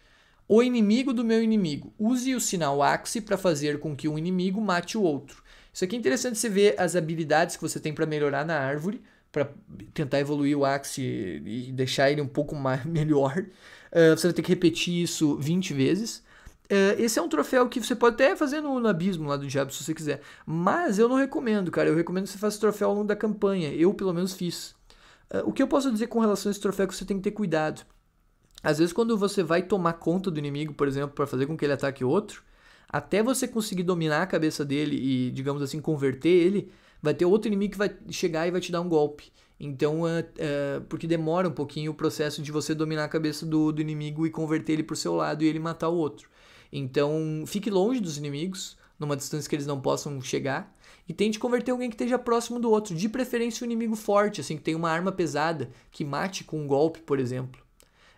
Speaker 1: O inimigo do meu inimigo. Use o sinal Axe para fazer com que um inimigo mate o outro. Isso aqui é interessante você ver as habilidades que você tem para melhorar na árvore, para tentar evoluir o Axe e deixar ele um pouco mais, melhor. Uh, você vai ter que repetir isso 20 vezes. Uh, esse é um troféu que você pode até fazer no, no Abismo lá do Diabo, se você quiser. Mas eu não recomendo, cara. Eu recomendo que você faça troféu ao longo da campanha. Eu, pelo menos, fiz. Uh, o que eu posso dizer com relação a esse troféu é que você tem que ter cuidado. Às vezes, quando você vai tomar conta do inimigo, por exemplo, para fazer com que ele ataque outro, até você conseguir dominar a cabeça dele e, digamos assim, converter ele, vai ter outro inimigo que vai chegar e vai te dar um golpe. Então, uh, uh, porque demora um pouquinho o processo de você dominar a cabeça do, do inimigo e converter ele para o seu lado e ele matar o outro. Então, fique longe dos inimigos, numa distância que eles não possam chegar, e tente converter alguém que esteja próximo do outro, de preferência um inimigo forte, assim, que tenha uma arma pesada, que mate com um golpe, por exemplo.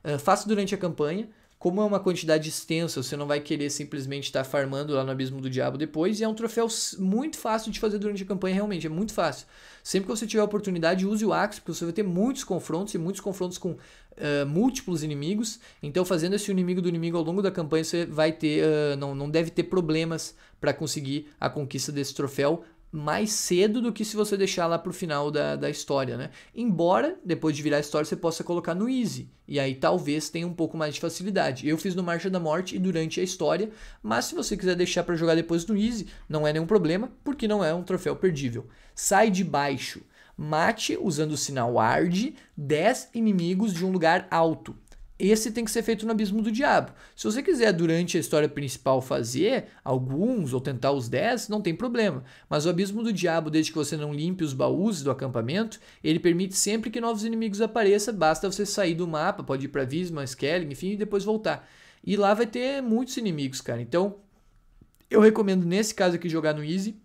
Speaker 1: Uh, faça durante a campanha, como é uma quantidade extensa, você não vai querer simplesmente estar tá farmando lá no abismo do diabo depois. E é um troféu muito fácil de fazer durante a campanha, realmente, é muito fácil. Sempre que você tiver a oportunidade, use o Axe, porque você vai ter muitos confrontos e muitos confrontos com uh, múltiplos inimigos. Então, fazendo esse inimigo do inimigo ao longo da campanha, você vai ter, uh, não, não deve ter problemas para conseguir a conquista desse troféu, mais cedo do que se você deixar lá pro final da, da história, né? Embora, depois de virar a história, você possa colocar no Easy. E aí talvez tenha um pouco mais de facilidade. Eu fiz no Marcha da Morte e durante a história, mas se você quiser deixar para jogar depois no Easy, não é nenhum problema, porque não é um troféu perdível. Sai de baixo. Mate, usando o sinal ARD, 10 inimigos de um lugar alto esse tem que ser feito no abismo do diabo. Se você quiser, durante a história principal, fazer alguns ou tentar os 10, não tem problema. Mas o abismo do diabo, desde que você não limpe os baús do acampamento, ele permite sempre que novos inimigos apareçam. Basta você sair do mapa, pode ir para Visma, Skellig, enfim, e depois voltar. E lá vai ter muitos inimigos, cara. Então, eu recomendo nesse caso aqui jogar no Easy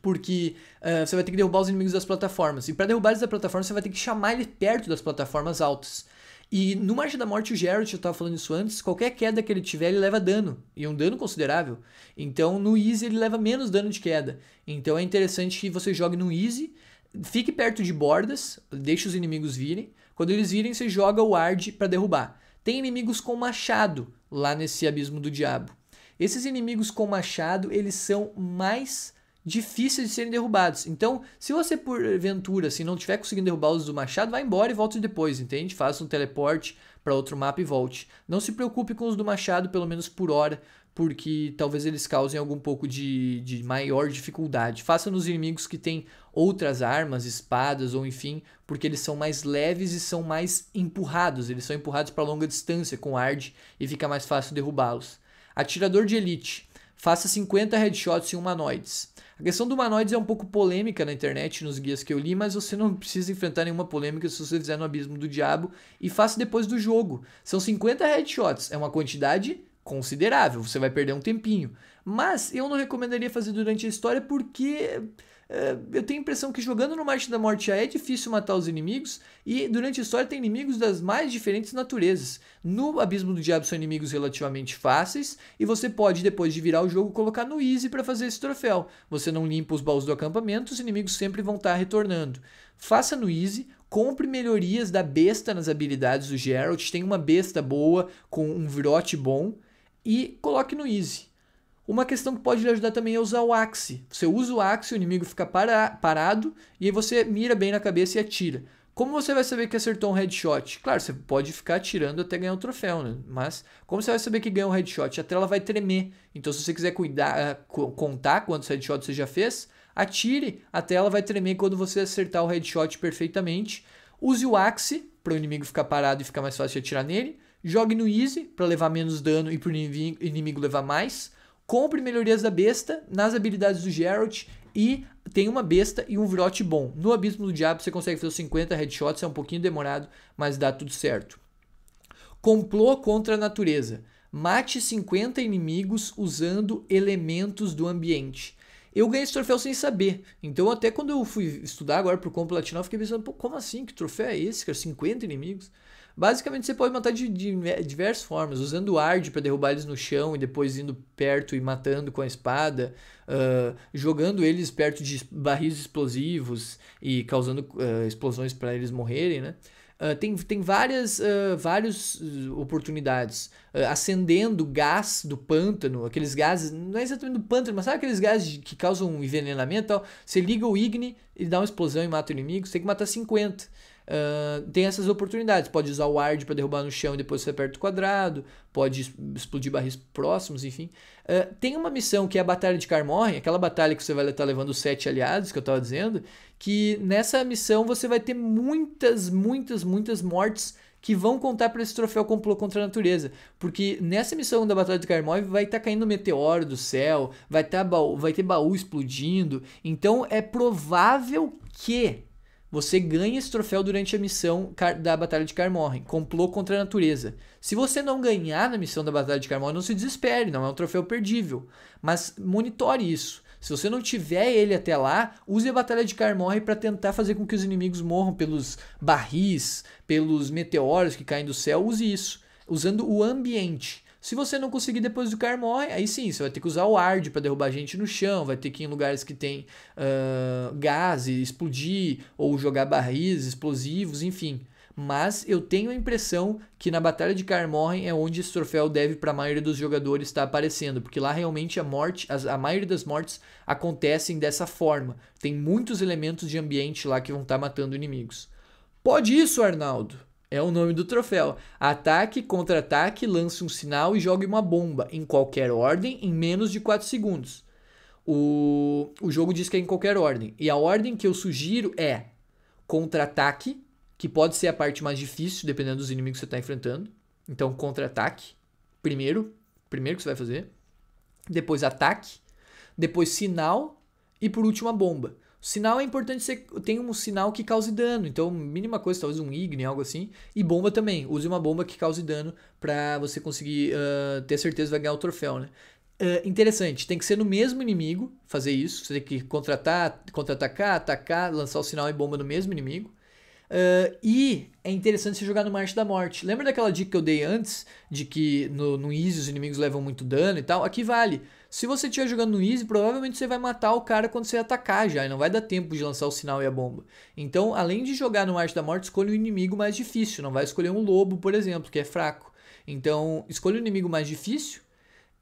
Speaker 1: porque uh, você vai ter que derrubar os inimigos das plataformas. E para derrubar eles da plataforma, você vai ter que chamar ele perto das plataformas altas. E no Marcha da Morte, o Geralt, eu estava falando isso antes, qualquer queda que ele tiver, ele leva dano. E é um dano considerável. Então no Easy ele leva menos dano de queda. Então é interessante que você jogue no Easy, fique perto de bordas, deixe os inimigos virem. Quando eles virem, você joga o Ard para derrubar. Tem inimigos com machado lá nesse Abismo do Diabo. Esses inimigos com machado, eles são mais difíceis de serem derrubados. Então, se você porventura assim, não tiver conseguindo derrubar os do machado, vai embora e volte depois, entende? Faça um teleporte para outro mapa e volte. Não se preocupe com os do machado, pelo menos por hora, porque talvez eles causem algum pouco de, de maior dificuldade. Faça nos inimigos que têm outras armas, espadas ou enfim, porque eles são mais leves e são mais empurrados. Eles são empurrados para longa distância com arde e fica mais fácil derrubá-los. Atirador de elite. Faça 50 headshots em humanoides. A questão do humanoides é um pouco polêmica na internet, nos guias que eu li, mas você não precisa enfrentar nenhuma polêmica se você fizer no Abismo do Diabo e faça depois do jogo. São 50 headshots, é uma quantidade considerável, você vai perder um tempinho. Mas eu não recomendaria fazer durante a história porque eh, eu tenho a impressão que jogando no Marte da Morte já é difícil matar os inimigos, e durante a história tem inimigos das mais diferentes naturezas. No Abismo do Diabo são inimigos relativamente fáceis, e você pode, depois de virar o jogo, colocar no Easy para fazer esse troféu. Você não limpa os baús do acampamento, os inimigos sempre vão estar tá retornando. Faça no Easy, compre melhorias da besta nas habilidades do Geralt, tem uma besta boa com um virote bom, e coloque no Easy. Uma questão que pode lhe ajudar também é usar o axe. Você usa o axe, o inimigo fica para, parado e aí você mira bem na cabeça e atira. Como você vai saber que acertou um headshot? Claro, você pode ficar atirando até ganhar o um troféu, né? Mas como você vai saber que ganhou um headshot? A tela vai tremer. Então, se você quiser cuidar, ah, contar quantos headshots você já fez, atire, a tela vai tremer quando você acertar o headshot perfeitamente. Use o axe para o inimigo ficar parado e ficar mais fácil de atirar nele. Jogue no easy para levar menos dano e para o inimigo levar mais. Compre melhorias da besta nas habilidades do Geralt e tem uma besta e um virote bom. No Abismo do Diabo você consegue fazer os 50 headshots, é um pouquinho demorado, mas dá tudo certo. Complô contra a natureza. Mate 50 inimigos usando elementos do ambiente. Eu ganhei esse troféu sem saber. Então, até quando eu fui estudar agora pro Complatino, eu fiquei pensando, como assim? Que troféu é esse, cara? 50 inimigos? Basicamente, você pode matar de, né, diversas formas, usando Ard para derrubar eles no chão e depois indo perto e matando com a espada, uh, jogando eles perto de barris explosivos e causando uh, explosões para eles morrerem, né? Uh, tem, tem várias, uh, várias oportunidades. Uh, acendendo gás do pântano, aqueles gases, não é exatamente do pântano, mas sabe aqueles gases que causam envenenamento e tal? Você liga o igne e dá uma explosão e mata o inimigo, você tem que matar 50. Uh, tem essas oportunidades. Pode usar o ward para derrubar no chão e depois você aperta o quadrado. Pode explodir barris próximos, enfim. Uh, tem uma missão que é a Batalha de Carmorre, aquela batalha que você vai estar levando sete aliados, que eu estava dizendo, que nessa missão você vai ter muitas, muitas, muitas mortes que vão contar para esse troféu complô contra a natureza, porque nessa missão da Batalha de Carmorre vai estar tá caindo meteoro do céu, vai, tá baú, vai ter baú explodindo, então é provável que você ganha esse troféu durante a missão da Batalha de Carmorren, complô contra a natureza. Se você não ganhar na missão da Batalha de Carmorren, não se desespere, não é um troféu perdível. Mas monitore isso. Se você não tiver ele até lá, use a Batalha de Carmorre para tentar fazer com que os inimigos morram pelos barris, pelos meteoros que caem do céu. Use isso, usando o ambiente. Se você não conseguir depois do Car morre, aí sim, você vai ter que usar o ARD para derrubar gente no chão, vai ter que ir em lugares que tem uh, gás e explodir, ou jogar barris, explosivos, enfim. Mas eu tenho a impressão que na Batalha de Carmorren é onde esse troféu deve para a maioria dos jogadores estar tá aparecendo, porque lá realmente a morte, a, a maioria das mortes acontecem dessa forma. Tem muitos elementos de ambiente lá que vão estar tá matando inimigos. Pode isso, Arnaldo? É o nome do troféu. Ataque, contra-ataque, lance um sinal e jogue uma bomba, em qualquer ordem, em menos de 4 segundos. O, o jogo diz que é em qualquer ordem. E a ordem que eu sugiro é contra-ataque, que pode ser a parte mais difícil, dependendo dos inimigos que você está enfrentando. Então, contra-ataque, primeiro, primeiro que você vai fazer. Depois, ataque. Depois, sinal. E por último, a bomba. O sinal é importante você tem um sinal que cause dano, então mínima coisa, talvez um igne, algo assim. E bomba também, use uma bomba que cause dano para você conseguir uh, ter certeza que vai ganhar o troféu, né? Uh, interessante, tem que ser no mesmo inimigo fazer isso, você tem que contratar, contra-atacar, atacar, lançar o sinal e bomba no mesmo inimigo. Uh, e é interessante se jogar no Marte da Morte. Lembra daquela dica que eu dei antes? De que no, no Easy os inimigos levam muito dano e tal? Aqui vale. Se você estiver jogando no Easy, provavelmente você vai matar o cara quando você atacar já, e não vai dar tempo de lançar o sinal e a bomba. Então, além de jogar no Arte da Morte, escolha um inimigo mais difícil, não vai escolher um lobo, por exemplo, que é fraco. Então, escolha um inimigo mais difícil,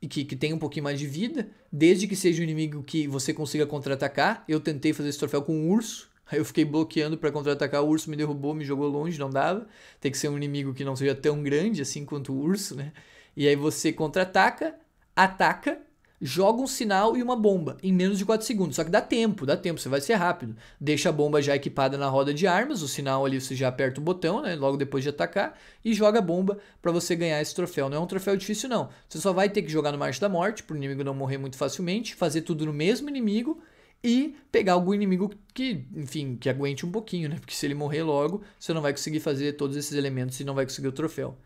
Speaker 1: e que, que tem um pouquinho mais de vida, desde que seja um inimigo que você consiga contra-atacar. Eu tentei fazer esse troféu com um urso, aí eu fiquei bloqueando para contra-atacar, o urso me derrubou, me jogou longe, não dava. Tem que ser um inimigo que não seja tão grande assim quanto o urso, né? E aí você contra-ataca, ataca joga um sinal e uma bomba em menos de 4 segundos. Só que dá tempo, dá tempo, você vai ser rápido. Deixa a bomba já equipada na roda de armas, o sinal ali você já aperta o botão, né, logo depois de atacar, e joga a bomba para você ganhar esse troféu. Não é um troféu difícil não. Você só vai ter que jogar no Marte da Morte pro inimigo não morrer muito facilmente, fazer tudo no mesmo inimigo e pegar algum inimigo que, enfim, que aguente um pouquinho, né? Porque se ele morrer logo, você não vai conseguir fazer todos esses elementos e não vai conseguir o troféu.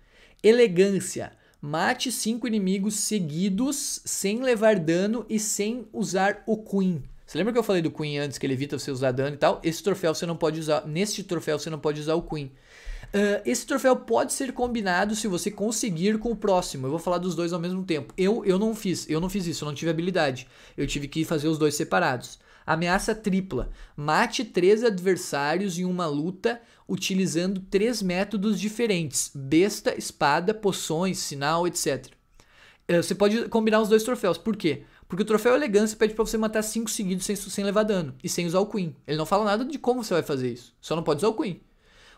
Speaker 1: Elegância Mate cinco inimigos seguidos sem levar dano e sem usar o Queen. Você lembra que eu falei do Queen antes, que ele evita você usar dano e tal? Esse troféu você não pode usar. Neste troféu você não pode usar o Queen. Uh, esse troféu pode ser combinado se você conseguir com o próximo. Eu vou falar dos dois ao mesmo tempo. Eu, eu não fiz, eu não fiz isso, eu não tive habilidade. Eu tive que fazer os dois separados. Ameaça tripla. Mate três adversários em uma luta utilizando três métodos diferentes: besta, espada, poções, sinal, etc. Eh, você pode combinar os dois troféus. Por quê? Porque o troféu elegância pede para você matar cinco seguidos sem, sem levar dano e sem usar o Queen. Ele não fala nada de como você vai fazer isso. Só não pode usar o Queen.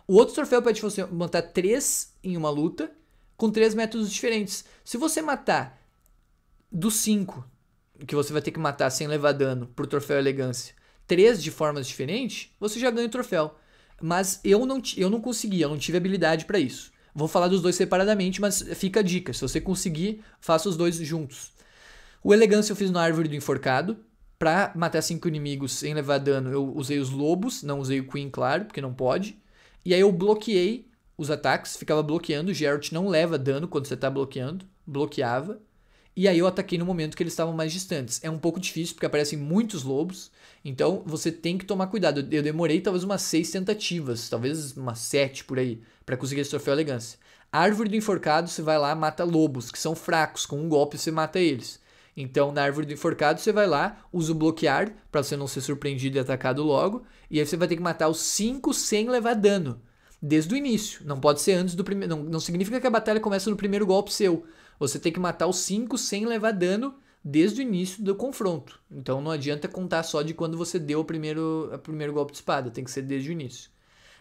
Speaker 1: O outro troféu pede pra você matar três em uma luta com três métodos diferentes. Se você matar dos cinco que você vai ter que matar sem levar dano pro troféu elegância, três de formas diferentes, você já ganha o troféu. Mas eu não, eu não consegui, eu não tive habilidade para isso. Vou falar dos dois separadamente, mas fica a dica. Se você conseguir, faça os dois juntos. O Elegância eu fiz na Árvore do Enforcado. Pra matar cinco inimigos sem levar dano, eu usei os lobos, não usei o Queen, claro, porque não pode. E aí eu bloqueei os ataques, ficava bloqueando. O Geralt não leva dano quando você tá bloqueando, bloqueava. E aí eu ataquei no momento que eles estavam mais distantes. É um pouco difícil, porque aparecem muitos lobos. Então você tem que tomar cuidado. Eu demorei talvez umas seis tentativas, talvez umas sete por aí, para conseguir esse troféu elegância. Árvore do enforcado, você vai lá mata lobos, que são fracos, com um golpe você mata eles. Então, na árvore do enforcado, você vai lá, usa o bloquear, para você não ser surpreendido e atacado logo, e aí você vai ter que matar os cinco sem levar dano. Desde o início, não pode ser antes do primeiro. Não, não significa que a batalha começa no primeiro golpe seu. Você tem que matar os cinco sem levar dano desde o início do confronto. Então não adianta contar só de quando você deu o primeiro, o primeiro golpe de espada, tem que ser desde o início.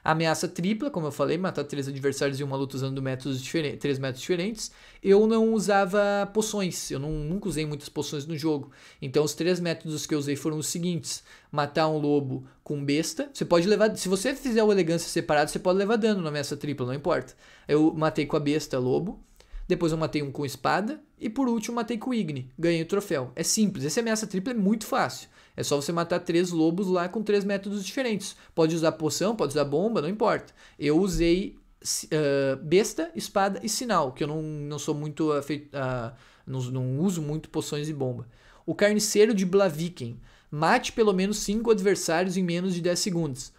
Speaker 1: A ameaça tripla, como eu falei, matar três adversários em uma luta usando métodos diferentes, três métodos diferentes. Eu não usava poções, eu não, nunca usei muitas poções no jogo. Então os três métodos que eu usei foram os seguintes: matar um lobo com besta. Você pode levar, se você fizer o elegância separado, você pode levar dano na ameaça tripla, não importa. Eu matei com a besta lobo. Depois eu matei um com espada. E por último, matei com Igne. Ganhei o troféu. É simples. Essa ameaça tripla é muito fácil. É só você matar três lobos lá com três métodos diferentes. Pode usar poção, pode usar bomba, não importa. Eu usei uh, besta, espada e sinal, que eu não, não sou muito. Uh, uh, não, não uso muito poções e bomba. O carniceiro de Blaviken. Mate pelo menos cinco adversários em menos de 10 segundos.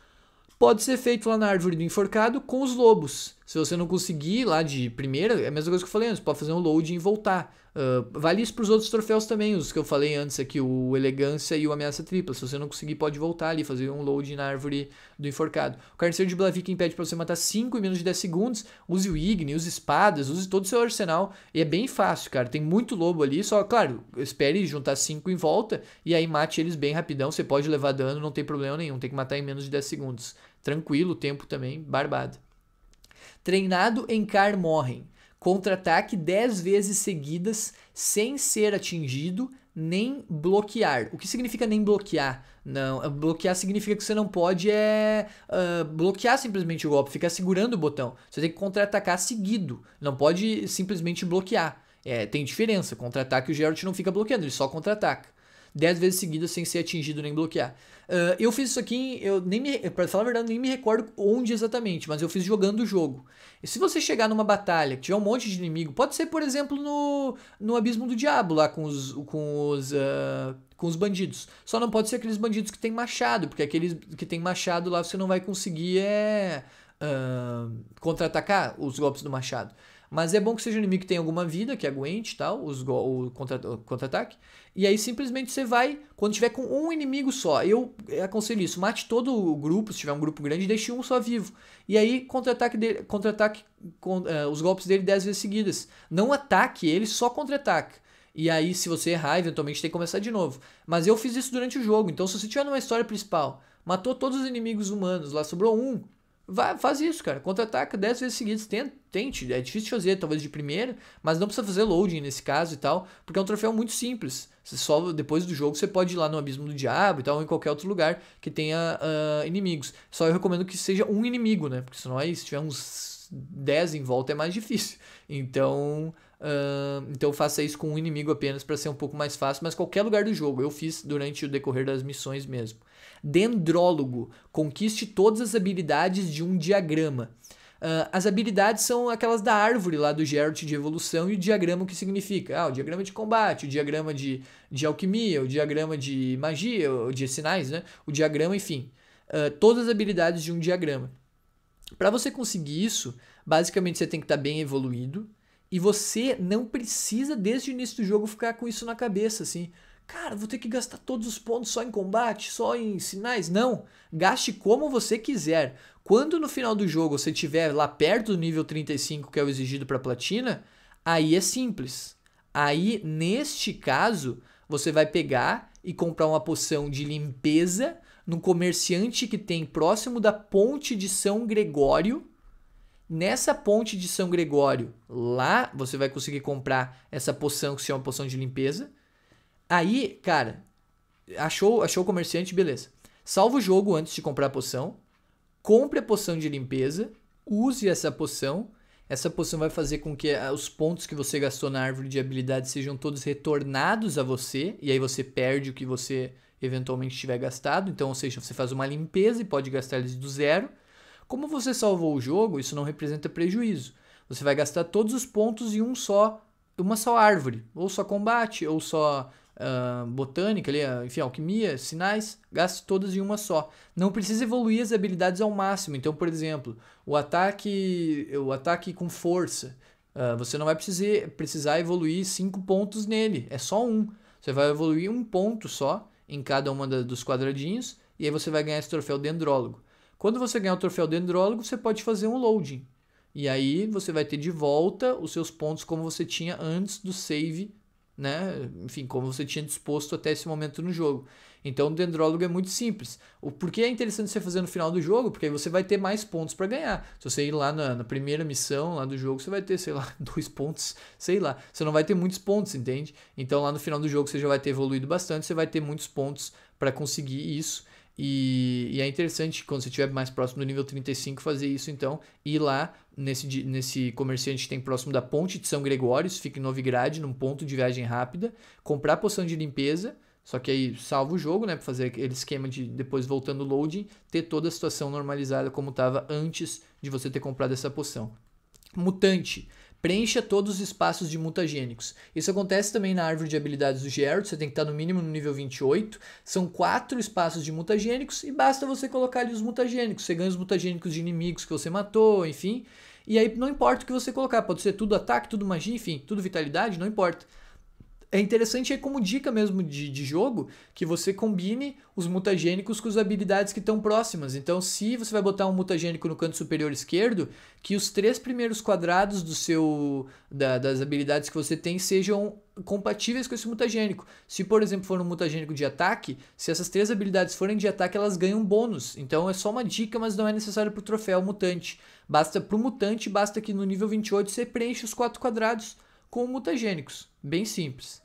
Speaker 1: Pode ser feito lá na árvore do enforcado com os lobos. Se você não conseguir lá de primeira, é a mesma coisa que eu falei antes, pode fazer um loading e voltar. Uh, vale isso para os outros troféus também, os que eu falei antes aqui, o Elegância e o Ameaça Tripla. Se você não conseguir, pode voltar ali, fazer um loading na árvore do enforcado. O Carniceiro de blavik impede para você matar 5 em menos de 10 segundos. Use o Igne, use espadas, use todo o seu arsenal. E é bem fácil, cara. Tem muito lobo ali, só, claro, espere juntar 5 em volta e aí mate eles bem rapidão. Você pode levar dano, não tem problema nenhum. Tem que matar em menos de 10 segundos. Tranquilo, tempo também, barbado. Treinado em Car morrem. Contra-ataque 10 vezes seguidas sem ser atingido nem bloquear. O que significa nem bloquear? Não, eh, bloquear significa que você não pode é uh, bloquear simplesmente o golpe, ficar segurando o botão. Você tem que contra-atacar seguido, não pode simplesmente bloquear. É, tem diferença, contra-ataque o Geralt não fica bloqueando, ele só contra-ataca. 10 vezes seguidas sem ser atingido nem bloquear. Uh, eu fiz isso aqui, eu nem me, pra falar a verdade, nem me recordo onde exatamente, mas eu fiz jogando o jogo. E se você chegar numa batalha, que tiver um monte de inimigo, pode ser, por exemplo, no, no Abismo do Diabo, lá com os, com os, uh, com os bandidos. Só não pode ser aqueles bandidos que tem machado, porque aqueles que tem machado lá você não vai conseguir é, uh, contra-atacar os golpes do machado. Mas é bom que seja um inimigo que tenha alguma vida, que aguente tal, os o contra-ataque. Contra e aí simplesmente você vai, quando tiver com um inimigo só, eu aconselho isso, mate todo o grupo, se tiver um grupo grande, deixe um só vivo. E aí contra-ataque dele, contra-ataque com, uh, eh, os golpes dele 10 vezes seguidas. Não ataque ele, só contra-ataque. E aí, se você errar, eventualmente tem que começar de novo. Mas eu fiz isso durante o jogo. Então, se você tiver numa história principal, matou todos os inimigos humanos, lá sobrou um, Vai, faz isso, cara. Contra-ataca 10 vezes seguidas. Tente. É difícil de fazer, talvez de primeira, mas não precisa fazer loading nesse caso e tal, porque é um troféu muito simples. Você só depois do jogo você pode ir lá no Abismo do Diabo e tal, ou em qualquer outro lugar que tenha uh, inimigos. Só eu recomendo que seja um inimigo, né? Porque senão aí, se tiver uns 10 em volta é mais difícil. Então. Uh, então faça isso com um inimigo apenas para ser um pouco mais fácil, mas qualquer lugar do jogo. Eu fiz durante o decorrer das missões mesmo. Dendrólogo. Conquiste todas as habilidades de um diagrama. Uh, as habilidades são aquelas da árvore lá do Geralt de evolução e o diagrama o que significa. Ah, o diagrama de combate, o diagrama de, de alquimia, o diagrama de magia, de sinais, né? O diagrama, enfim. Uh, todas as habilidades de um diagrama. Para você conseguir isso, basicamente você tem que estar tá bem evoluído. E você não precisa, desde o início do jogo, ficar com isso na cabeça, assim. Cara, vou ter que gastar todos os pontos só em combate, só em sinais. Não. Gaste como você quiser. Quando no final do jogo você estiver lá perto do nível 35, que é o exigido para platina, aí é simples. Aí, neste caso, você vai pegar e comprar uma poção de limpeza num comerciante que tem próximo da ponte de São Gregório. Nessa ponte de São Gregório, lá você vai conseguir comprar essa poção que se chama poção de limpeza. Aí, cara, achou, achou o comerciante, beleza. Salva o jogo antes de comprar a poção. Compre a poção de limpeza. Use essa poção. Essa poção vai fazer com que ah, os pontos que você gastou na árvore de habilidade sejam todos retornados a você. E aí você perde o que você eventualmente tiver gastado. Então, ou seja, você faz uma limpeza e pode gastar eles do zero. Como você salvou o jogo, isso não representa prejuízo. Você vai gastar todos os pontos em um só, uma só árvore, ou só combate, ou só ah, botânica, ali, ah, enfim, alquimia, sinais, gaste todas em uma só. Não precisa evoluir as habilidades ao máximo. Então, por exemplo, o ataque, o ataque com força, uh, você não vai precisar, precisar evoluir cinco pontos nele, é só um. Você vai evoluir um ponto só em cada uma dos quadradinhos e aí você vai ganhar esse troféu dendrólogo. Quando você ganhar o troféu dendrólogo, você pode fazer um loading. E aí você vai ter de volta os seus pontos como você tinha antes do save né? Enfim, como você tinha disposto até esse momento no jogo. Então, o dendrólogo é muito simples. O porquê é interessante você fazer no final do jogo? Porque aí você vai ter mais pontos para ganhar. Se você ir lá na, na, primeira missão lá do jogo, você vai ter, sei lá, dois pontos, sei lá. Você não vai ter muitos pontos, entende? Então, lá no final do jogo, você já vai ter evoluído bastante, você vai ter muitos pontos para conseguir isso. E, e, é interessante quando você estiver mais próximo do nível 35 fazer isso então, ir lá nesse, nesse comerciante que tem próximo da ponte de São Gregório, isso fica em Novigrad, num ponto de viagem rápida, comprar poção de limpeza, só que aí salva o jogo, né, para fazer aquele esquema de depois voltando o loading, ter toda a situação normalizada como estava antes de você ter comprado essa poção. Mutante preencha todos os espaços de mutagênicos. Isso acontece também na árvore de habilidades do Geralt, você tem que estar tá no mínimo no nível 28. São quatro espaços de mutagênicos e basta você colocar ali os mutagênicos. Você ganha os mutagênicos de inimigos que você matou, enfim. E aí não importa o que você colocar, pode ser tudo ataque, tudo magia, enfim, tudo vitalidade, não importa. É interessante aí é como dica mesmo de, de jogo que você combine os mutagênicos com as habilidades que estão próximas. Então, se você vai botar um mutagênico no canto superior esquerdo, que os três primeiros quadrados do seu da, das habilidades que você tem sejam compatíveis com esse mutagênico. Se, por exemplo, for um mutagênico de ataque, se essas três habilidades forem de ataque, elas ganham bônus. Então é só uma dica, mas não é necessário para o troféu mutante. Basta para o mutante, basta que no nível 28 você preencha os quatro quadrados com mutagênicos. Bem simples.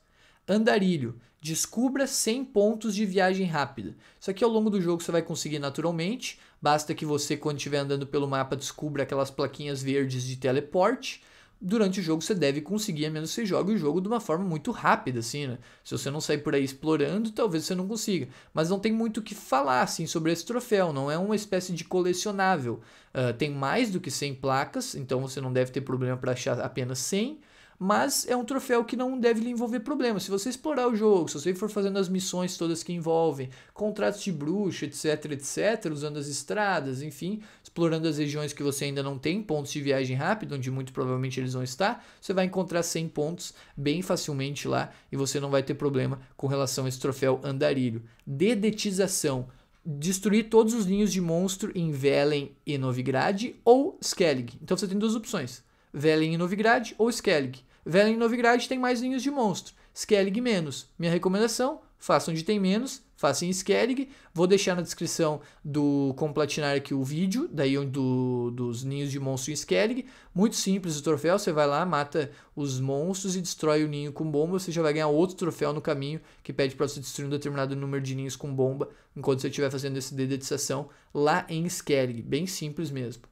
Speaker 1: Andarilho. Descubra 100 pontos de viagem rápida. Isso aqui ao longo do jogo você vai conseguir naturalmente. Basta que você, quando estiver andando pelo mapa, descubra aquelas plaquinhas verdes de teleporte durante o jogo você deve conseguir, a menos que você jogue o jogo de uma forma muito rápida, assim, né? Se você não sair por aí explorando, talvez você não consiga. Mas não tem muito o que falar, assim, sobre esse troféu, não é uma espécie de colecionável. Uh, tem mais do que 100 placas, então você não deve ter problema para achar apenas 100 mas é um troféu que não deve lhe envolver problemas. Se você explorar o jogo, se você for fazendo as missões todas que envolvem contratos de bruxo, etc, etc, usando as estradas, enfim, explorando as regiões que você ainda não tem pontos de viagem rápida, onde muito provavelmente eles vão estar, você vai encontrar 100 pontos bem facilmente lá e você não vai ter problema com relação a esse troféu andarilho. Dedetização destruir todos os ninhos de monstro em Velen e Novigrad ou Skellig. Então você tem duas opções: Velen e Novigrad ou Skellig. Velen Novigrad tem mais ninhos de monstro. Skellig menos. Minha recomendação, faça onde tem menos, faça em Skellig. Vou deixar na descrição do Complatinar aqui o vídeo, daí do, dos ninhos de monstro em Skellig. Muito simples o troféu, você vai lá, mata os monstros e destrói o ninho com bomba. Você já vai ganhar outro troféu no caminho, que pede para você destruir um determinado número de ninhos com bomba, enquanto você estiver fazendo esse dedetização lá em Skellig. Bem simples mesmo.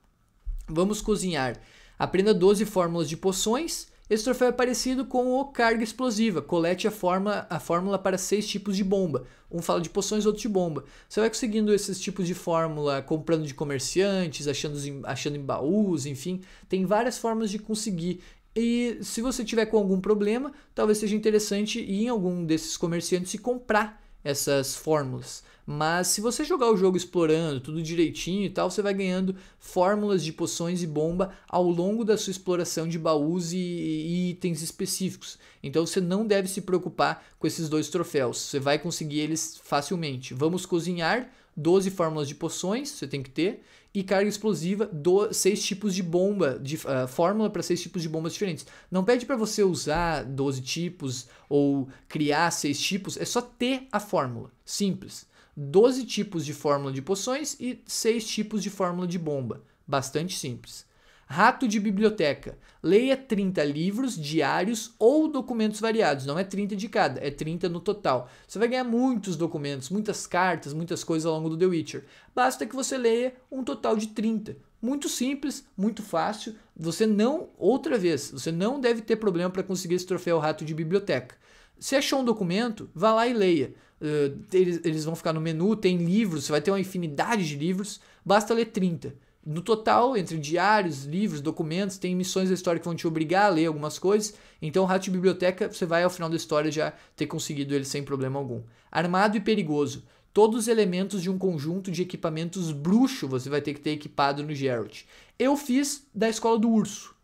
Speaker 1: Vamos cozinhar. Aprenda 12 fórmulas de poções esse troféu é parecido com o Carga Explosiva. Colete a, forma, a fórmula para seis tipos de bomba. Um fala de poções, outro de bomba. Você vai conseguindo esses tipos de fórmula comprando de comerciantes, achando, achando em baús, enfim. Tem várias formas de conseguir. E se você tiver com algum problema, talvez seja interessante ir em algum desses comerciantes e comprar essas fórmulas. Mas se você jogar o jogo explorando tudo direitinho e tal, você vai ganhando fórmulas de poções e bomba ao longo da sua exploração de baús e, e itens específicos. Então você não deve se preocupar com esses dois troféus. Você vai conseguir eles facilmente. Vamos cozinhar 12 fórmulas de poções, você tem que ter, e carga explosiva, do, seis tipos de bomba, de uh, fórmula para seis tipos de bombas diferentes. Não pede para você usar 12 tipos ou criar seis tipos, é só ter a fórmula, simples. 12 tipos de fórmula de poções e 6 tipos de fórmula de bomba. Bastante simples. Rato de biblioteca. Leia 30 livros diários ou documentos variados. Não é 30 de cada, é 30 no total. Você vai ganhar muitos documentos, muitas cartas, muitas coisas ao longo do The Witcher. Basta que você leia um total de 30. Muito simples, muito fácil. Você não, outra vez, você não deve ter problema para conseguir esse troféu rato de biblioteca. Se achou um documento, vá lá e leia uh, eles, eles vão ficar no menu, tem livros, você vai ter uma infinidade de livros, basta ler 30. No total, entre diários, livros, documentos, tem missões da história que vão te obrigar a ler algumas coisas. Então, o rato de biblioteca, você vai ao final da história já ter conseguido ele sem problema algum. Armado e perigoso. Todos os elementos de um conjunto de equipamentos bruxo você vai ter que ter equipado no Geralt. Eu fiz da escola do urso.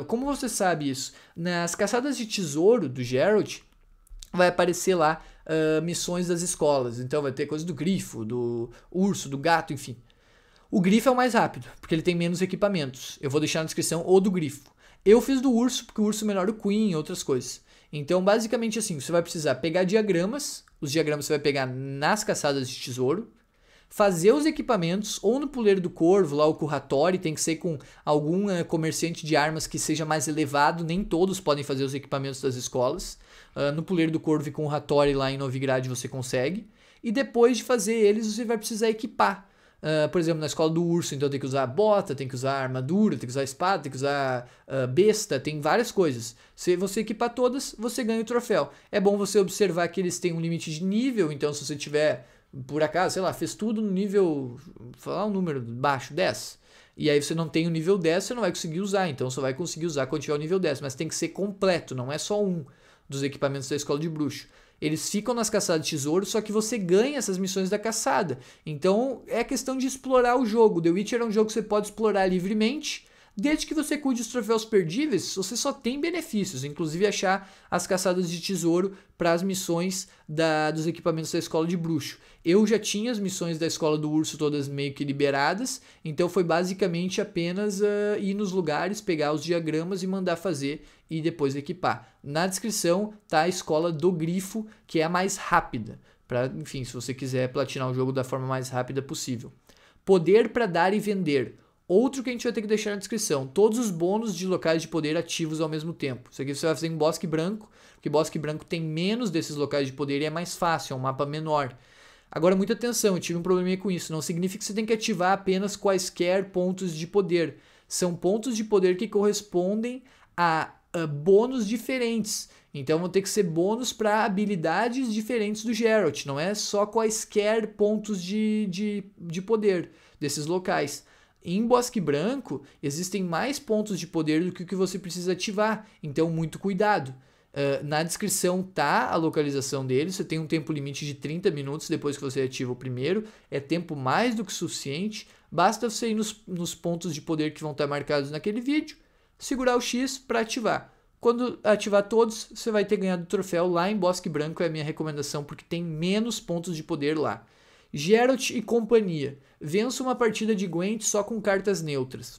Speaker 1: Uh, como você sabe isso? Nas caçadas de tesouro do Geralt, vai aparecer lá uh, missões das escolas. Então vai ter coisa do grifo, do urso, do gato, enfim. O grifo é o mais rápido, porque ele tem menos equipamentos. Eu vou deixar na descrição ou do grifo. Eu fiz do urso, porque o urso é melhora o Queen e outras coisas. Então, basicamente assim, você vai precisar pegar diagramas. Os diagramas você vai pegar nas caçadas de tesouro fazer os equipamentos ou no puleiro do corvo, lá o curratório, tem que ser com algum uh, comerciante de armas que seja mais elevado, nem todos podem fazer os equipamentos das escolas. Uh, no puleiro do corvo e com o ratório lá em Novigrad você consegue. E depois de fazer eles, você vai precisar equipar. Uh, por exemplo, na escola do urso, então tem que usar bota, tem que usar armadura, tem que usar espada, tem que usar uh, besta, tem várias coisas. Se você equipar todas, você ganha o troféu. É bom você observar que eles têm um limite de nível, então se você tiver por acaso, sei lá, fez tudo no nível, falar um número baixo, 10. E aí você não tem o nível 10, você não vai conseguir usar. Então só vai conseguir usar quando tiver o nível 10. Mas tem que ser completo, não é só um dos equipamentos da escola de bruxo. Eles ficam nas caçadas de tesouro, só que você ganha essas missões da caçada. Então é questão de explorar o jogo. The Witcher é um jogo que você pode explorar livremente Desde que você cuide dos troféus perdíveis, você só tem benefícios, inclusive achar as caçadas de tesouro para as missões da, dos equipamentos da escola de bruxo. Eu já tinha as missões da escola do urso todas meio que liberadas, então foi basicamente apenas uh, ir nos lugares, pegar os diagramas e mandar fazer e depois equipar. Na descrição tá a escola do grifo, que é a mais rápida, para enfim, se você quiser platinar o jogo da forma mais rápida possível. Poder para dar e vender. Outro que a gente vai ter que deixar na descrição, todos os bônus de locais de poder ativos ao mesmo tempo. Isso aqui você vai fazer em Bosque Branco, porque Bosque Branco tem menos desses locais de poder e é mais fácil, é um mapa menor. Agora, muita atenção, eu tive um probleminha com isso. Não significa que você tem que ativar apenas quaisquer pontos de poder. São pontos de poder que correspondem a, a bônus diferentes. Então vão ter que ser bônus para habilidades diferentes do Geralt. Não é só quaisquer pontos de, de, de poder desses locais. Em Bosque Branco, existem mais pontos de poder do que o que você precisa ativar, então muito cuidado. Uh, na descrição tá a localização dele, você tem um tempo limite de 30 minutos depois que você ativa o primeiro, é tempo mais do que suficiente, basta você ir nos, nos pontos de poder que vão estar marcados naquele vídeo, segurar o X para ativar. Quando ativar todos, você vai ter ganhado o troféu lá em Bosque Branco, é a minha recomendação, porque tem menos pontos de poder lá. Geralt e companhia. Vença uma partida de Gwent só com cartas neutras.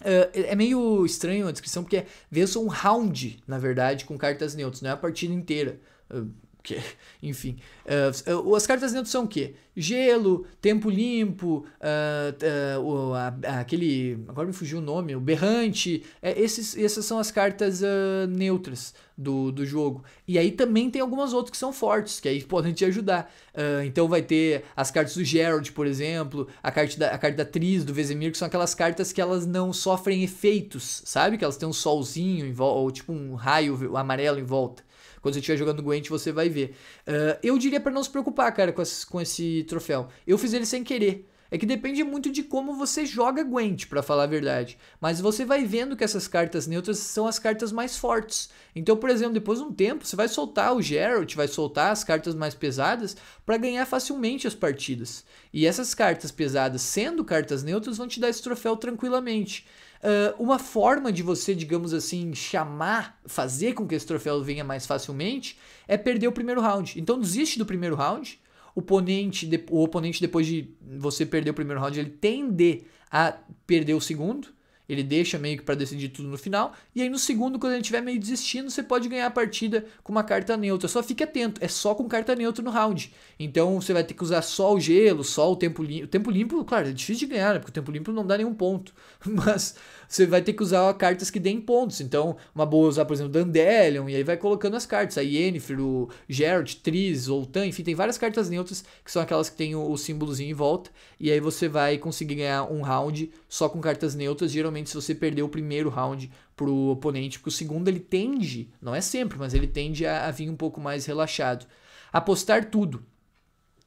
Speaker 1: Uh, é meio estranho a descrição, porque é vença um round, na verdade, com cartas neutras, não é a partida inteira. Uh, que, enfim. Uh, ah, as cartas tá dentro são o quê? Gelo, tempo limpo, uh, uh, aquele. Agora me fugiu o nome, o berrante. É, esses, essas são as cartas neutras do, do jogo. E aí também tem algumas outras que são fortes, que aí podem te ajudar. então vai ter as cartas do Gerald, por exemplo, a carta da, a carta da Tris, do Vesemir, que são aquelas cartas que elas não sofrem efeitos, sabe? Que elas têm um solzinho, em volta, ou tipo um raio amarelo em volta. Quando você estiver jogando Gwent, você vai ver. Uh, eu diria para não se preocupar, cara, com, com esse troféu. Eu fiz ele sem querer. É que depende muito de como você joga Gwent, para falar a verdade. Mas você vai vendo que essas cartas neutras são as cartas mais fortes. Então, por exemplo, depois de um tempo, você vai soltar o Geralt, vai soltar as cartas mais pesadas para ganhar facilmente as partidas. E essas cartas pesadas, sendo cartas neutras, vão te dar esse troféu tranquilamente. Uh, uma forma de você, digamos assim, chamar, fazer com que esse troféu venha mais facilmente é perder o primeiro round. Então desiste do primeiro round. O oponente, o oponente depois de você perder o primeiro round, ele tende a perder o segundo ele deixa meio que para decidir tudo no final. E aí no segundo, quando ele estiver meio desistindo, você pode ganhar a partida com uma carta neutra. Só fique atento, é só com carta neutra no round. Então você vai ter que usar só o gelo, só o tempo limpo. O tempo limpo, claro, é difícil de ganhar, né? porque o tempo limpo não dá nenhum ponto. Mas você vai ter que usar cartas que deem pontos. Então, uma boa é usar, por exemplo, Dandelion, e aí vai colocando as cartas. A Yennefer, o Geralt, Triz, Oltan, enfim, tem várias cartas neutras que são aquelas que tem o, o símbolozinho em volta. E aí você vai conseguir ganhar um round só com cartas neutras. Geralmente, se você perder o primeiro round pro oponente, porque o segundo ele tende, não é sempre, mas ele tende a, a vir um pouco mais relaxado. Apostar tudo.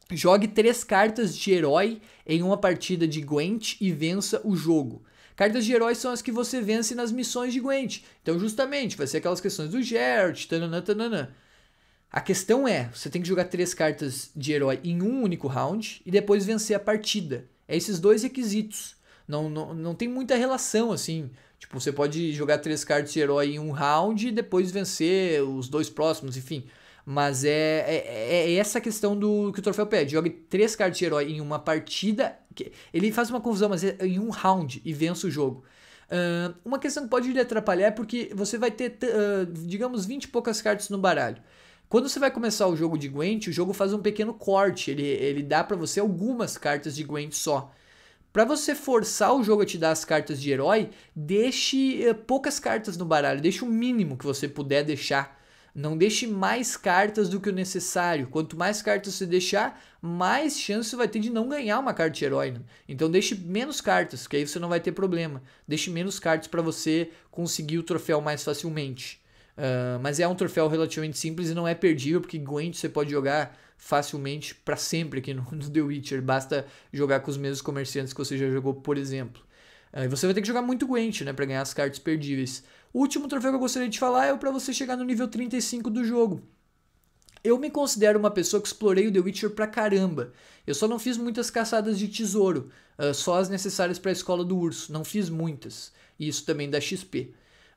Speaker 1: Jogue três cartas de herói em uma partida de Gwent e vença o jogo. Cartas de heróis são as que você vence nas missões de Gwent. Então, justamente, vai ser aquelas questões do Geralt, tananã, tananã. A questão é, você tem que jogar três cartas de herói em um único round e depois vencer a partida. É esses dois requisitos. Não, não, não tem muita relação, assim. Tipo, você pode jogar três cartas de herói em um round e depois vencer os dois próximos, enfim. Mas é, é, é essa questão do que o troféu pede. Jogue três cartas de herói em uma partida ele faz uma confusão, mas é em um round e vence o jogo. Uh, uma questão que pode lhe atrapalhar é porque você vai ter, uh, digamos, 20 e poucas cartas no baralho. Quando você vai começar o jogo de Gwent, o jogo faz um pequeno corte, ele, ele dá para você algumas cartas de Gwent só. Para você forçar o jogo a te dar as cartas de herói, deixe uh, poucas cartas no baralho, deixe o mínimo que você puder deixar não deixe mais cartas do que o necessário. Quanto mais cartas você deixar, mais chance você vai ter de não ganhar uma carta de herói. Né? Então deixe menos cartas, que aí você não vai ter problema. Deixe menos cartas para você conseguir o troféu mais facilmente. Uh, mas é um troféu relativamente simples e não é perdível, porque Gwent você pode jogar facilmente para sempre aqui no, no The Witcher. Basta jogar com os mesmos comerciantes que você já jogou, por exemplo. Uh, e você vai ter que jogar muito Gwent né, para ganhar as cartas perdíveis. O último troféu que eu gostaria de falar é para você chegar no nível 35 do jogo. Eu me considero uma pessoa que explorei o The Witcher pra caramba. Eu só não fiz muitas caçadas de tesouro, uh, só as necessárias para a escola do urso. Não fiz muitas. E isso também dá XP. Uh,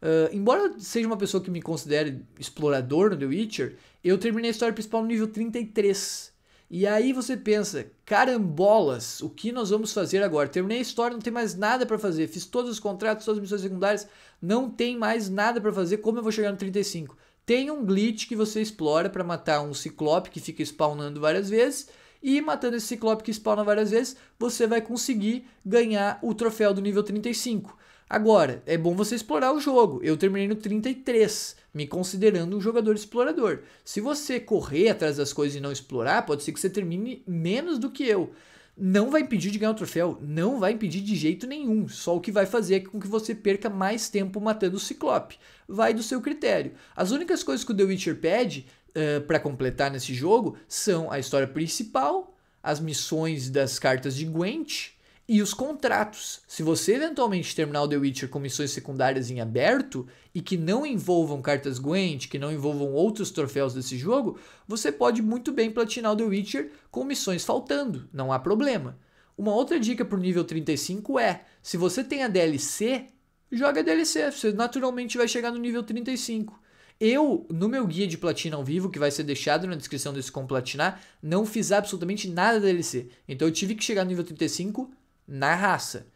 Speaker 1: ah, embora seja uma pessoa que me considere explorador no The Witcher, eu terminei a história principal no nível 33. E aí você pensa, carambolas, o que nós vamos fazer agora? Terminei a história, não tem mais nada para fazer. Fiz todos os contratos, todas as missões secundárias, não tem mais nada para fazer. Como eu vou chegar no 35? Tem um glitch que você explora para matar um ciclope que fica spawnando várias vezes. E matando esse ciclope que spawna várias vezes, você vai conseguir ganhar o troféu do nível 35. Agora, é bom você explorar o jogo. Eu terminei no 33, me considerando um jogador explorador. Se você correr atrás das coisas e não explorar, pode ser que você termine menos do que eu. Não vai impedir de ganhar o troféu, não vai impedir de jeito nenhum. Só o que vai fazer é com que você perca mais tempo matando o Ciclope. Vai do seu critério. As únicas coisas que o The Witcher pede uh, eh, para completar nesse jogo são a história principal, as missões das cartas de Gwent, e os contratos. Se você eventualmente terminar o The Witcher com missões secundárias em aberto e que não envolvam cartas Gwent, que não envolvam outros troféus desse jogo, você pode muito bem platinar o The Witcher com missões faltando, não há problema. Uma outra dica para o nível 35 é: se você tem a DLC, joga a DLC, você naturalmente vai chegar no nível 35. Eu, no meu guia de platina ao vivo, que vai ser deixado na descrição desse como platinar, não fiz absolutamente nada da DLC. Então eu tive que chegar no nível 35 na raça.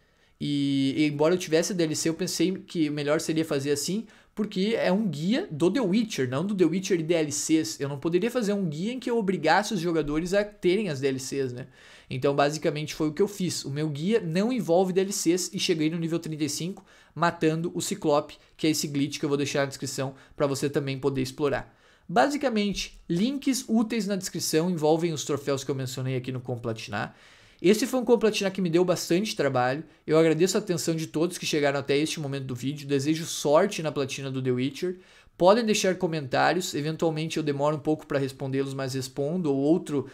Speaker 1: E, embora eu tivesse a DLC, eu pensei que melhor seria fazer assim, porque é um guia do The Witcher, não do The Witcher e DLCs. Eu não poderia fazer um guia em que eu obrigasse os jogadores a terem as DLCs, né? Então, basicamente, foi o que eu fiz. O meu guia não envolve DLCs e cheguei no nível 35, matando o Ciclope, que é esse glitch que eu vou deixar na descrição para você também poder explorar. Basicamente, links úteis na descrição envolvem os troféus que eu mencionei aqui no Complatinar. Esse foi um Complatinar que me deu bastante trabalho. Eu agradeço a atenção de todos que chegaram até este momento do vídeo. Desejo sorte na platina do The Witcher. Podem deixar comentários, eventualmente eu demoro um pouco para respondê-los, mas respondo, ou outro,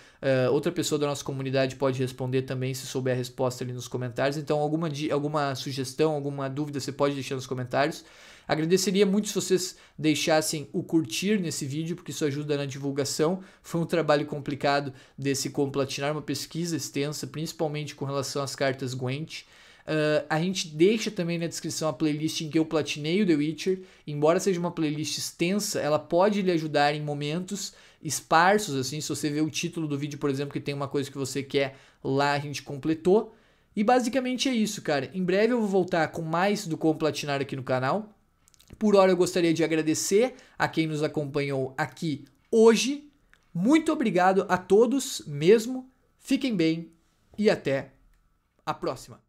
Speaker 1: uh, outra pessoa da nossa comunidade pode responder também se souber a resposta ali nos comentários. Então, alguma, alguma sugestão, alguma dúvida você pode deixar nos comentários. Agradeceria muito se vocês deixassem o curtir nesse vídeo, porque isso ajuda na divulgação. Foi um trabalho complicado desse complatinar, uma pesquisa extensa, principalmente com relação às cartas Gwent. Uh, a gente deixa também na descrição a playlist em que eu platinei o The Witcher. Embora seja uma playlist extensa, ela pode lhe ajudar em momentos esparsos, assim. Se você vê o título do vídeo, por exemplo, que tem uma coisa que você quer, lá a gente completou. E basicamente é isso, cara. Em breve eu vou voltar com mais do Como Platinar aqui no canal. Por hora eu gostaria de agradecer a quem nos acompanhou aqui hoje. Muito obrigado a todos mesmo. Fiquem bem e até a próxima.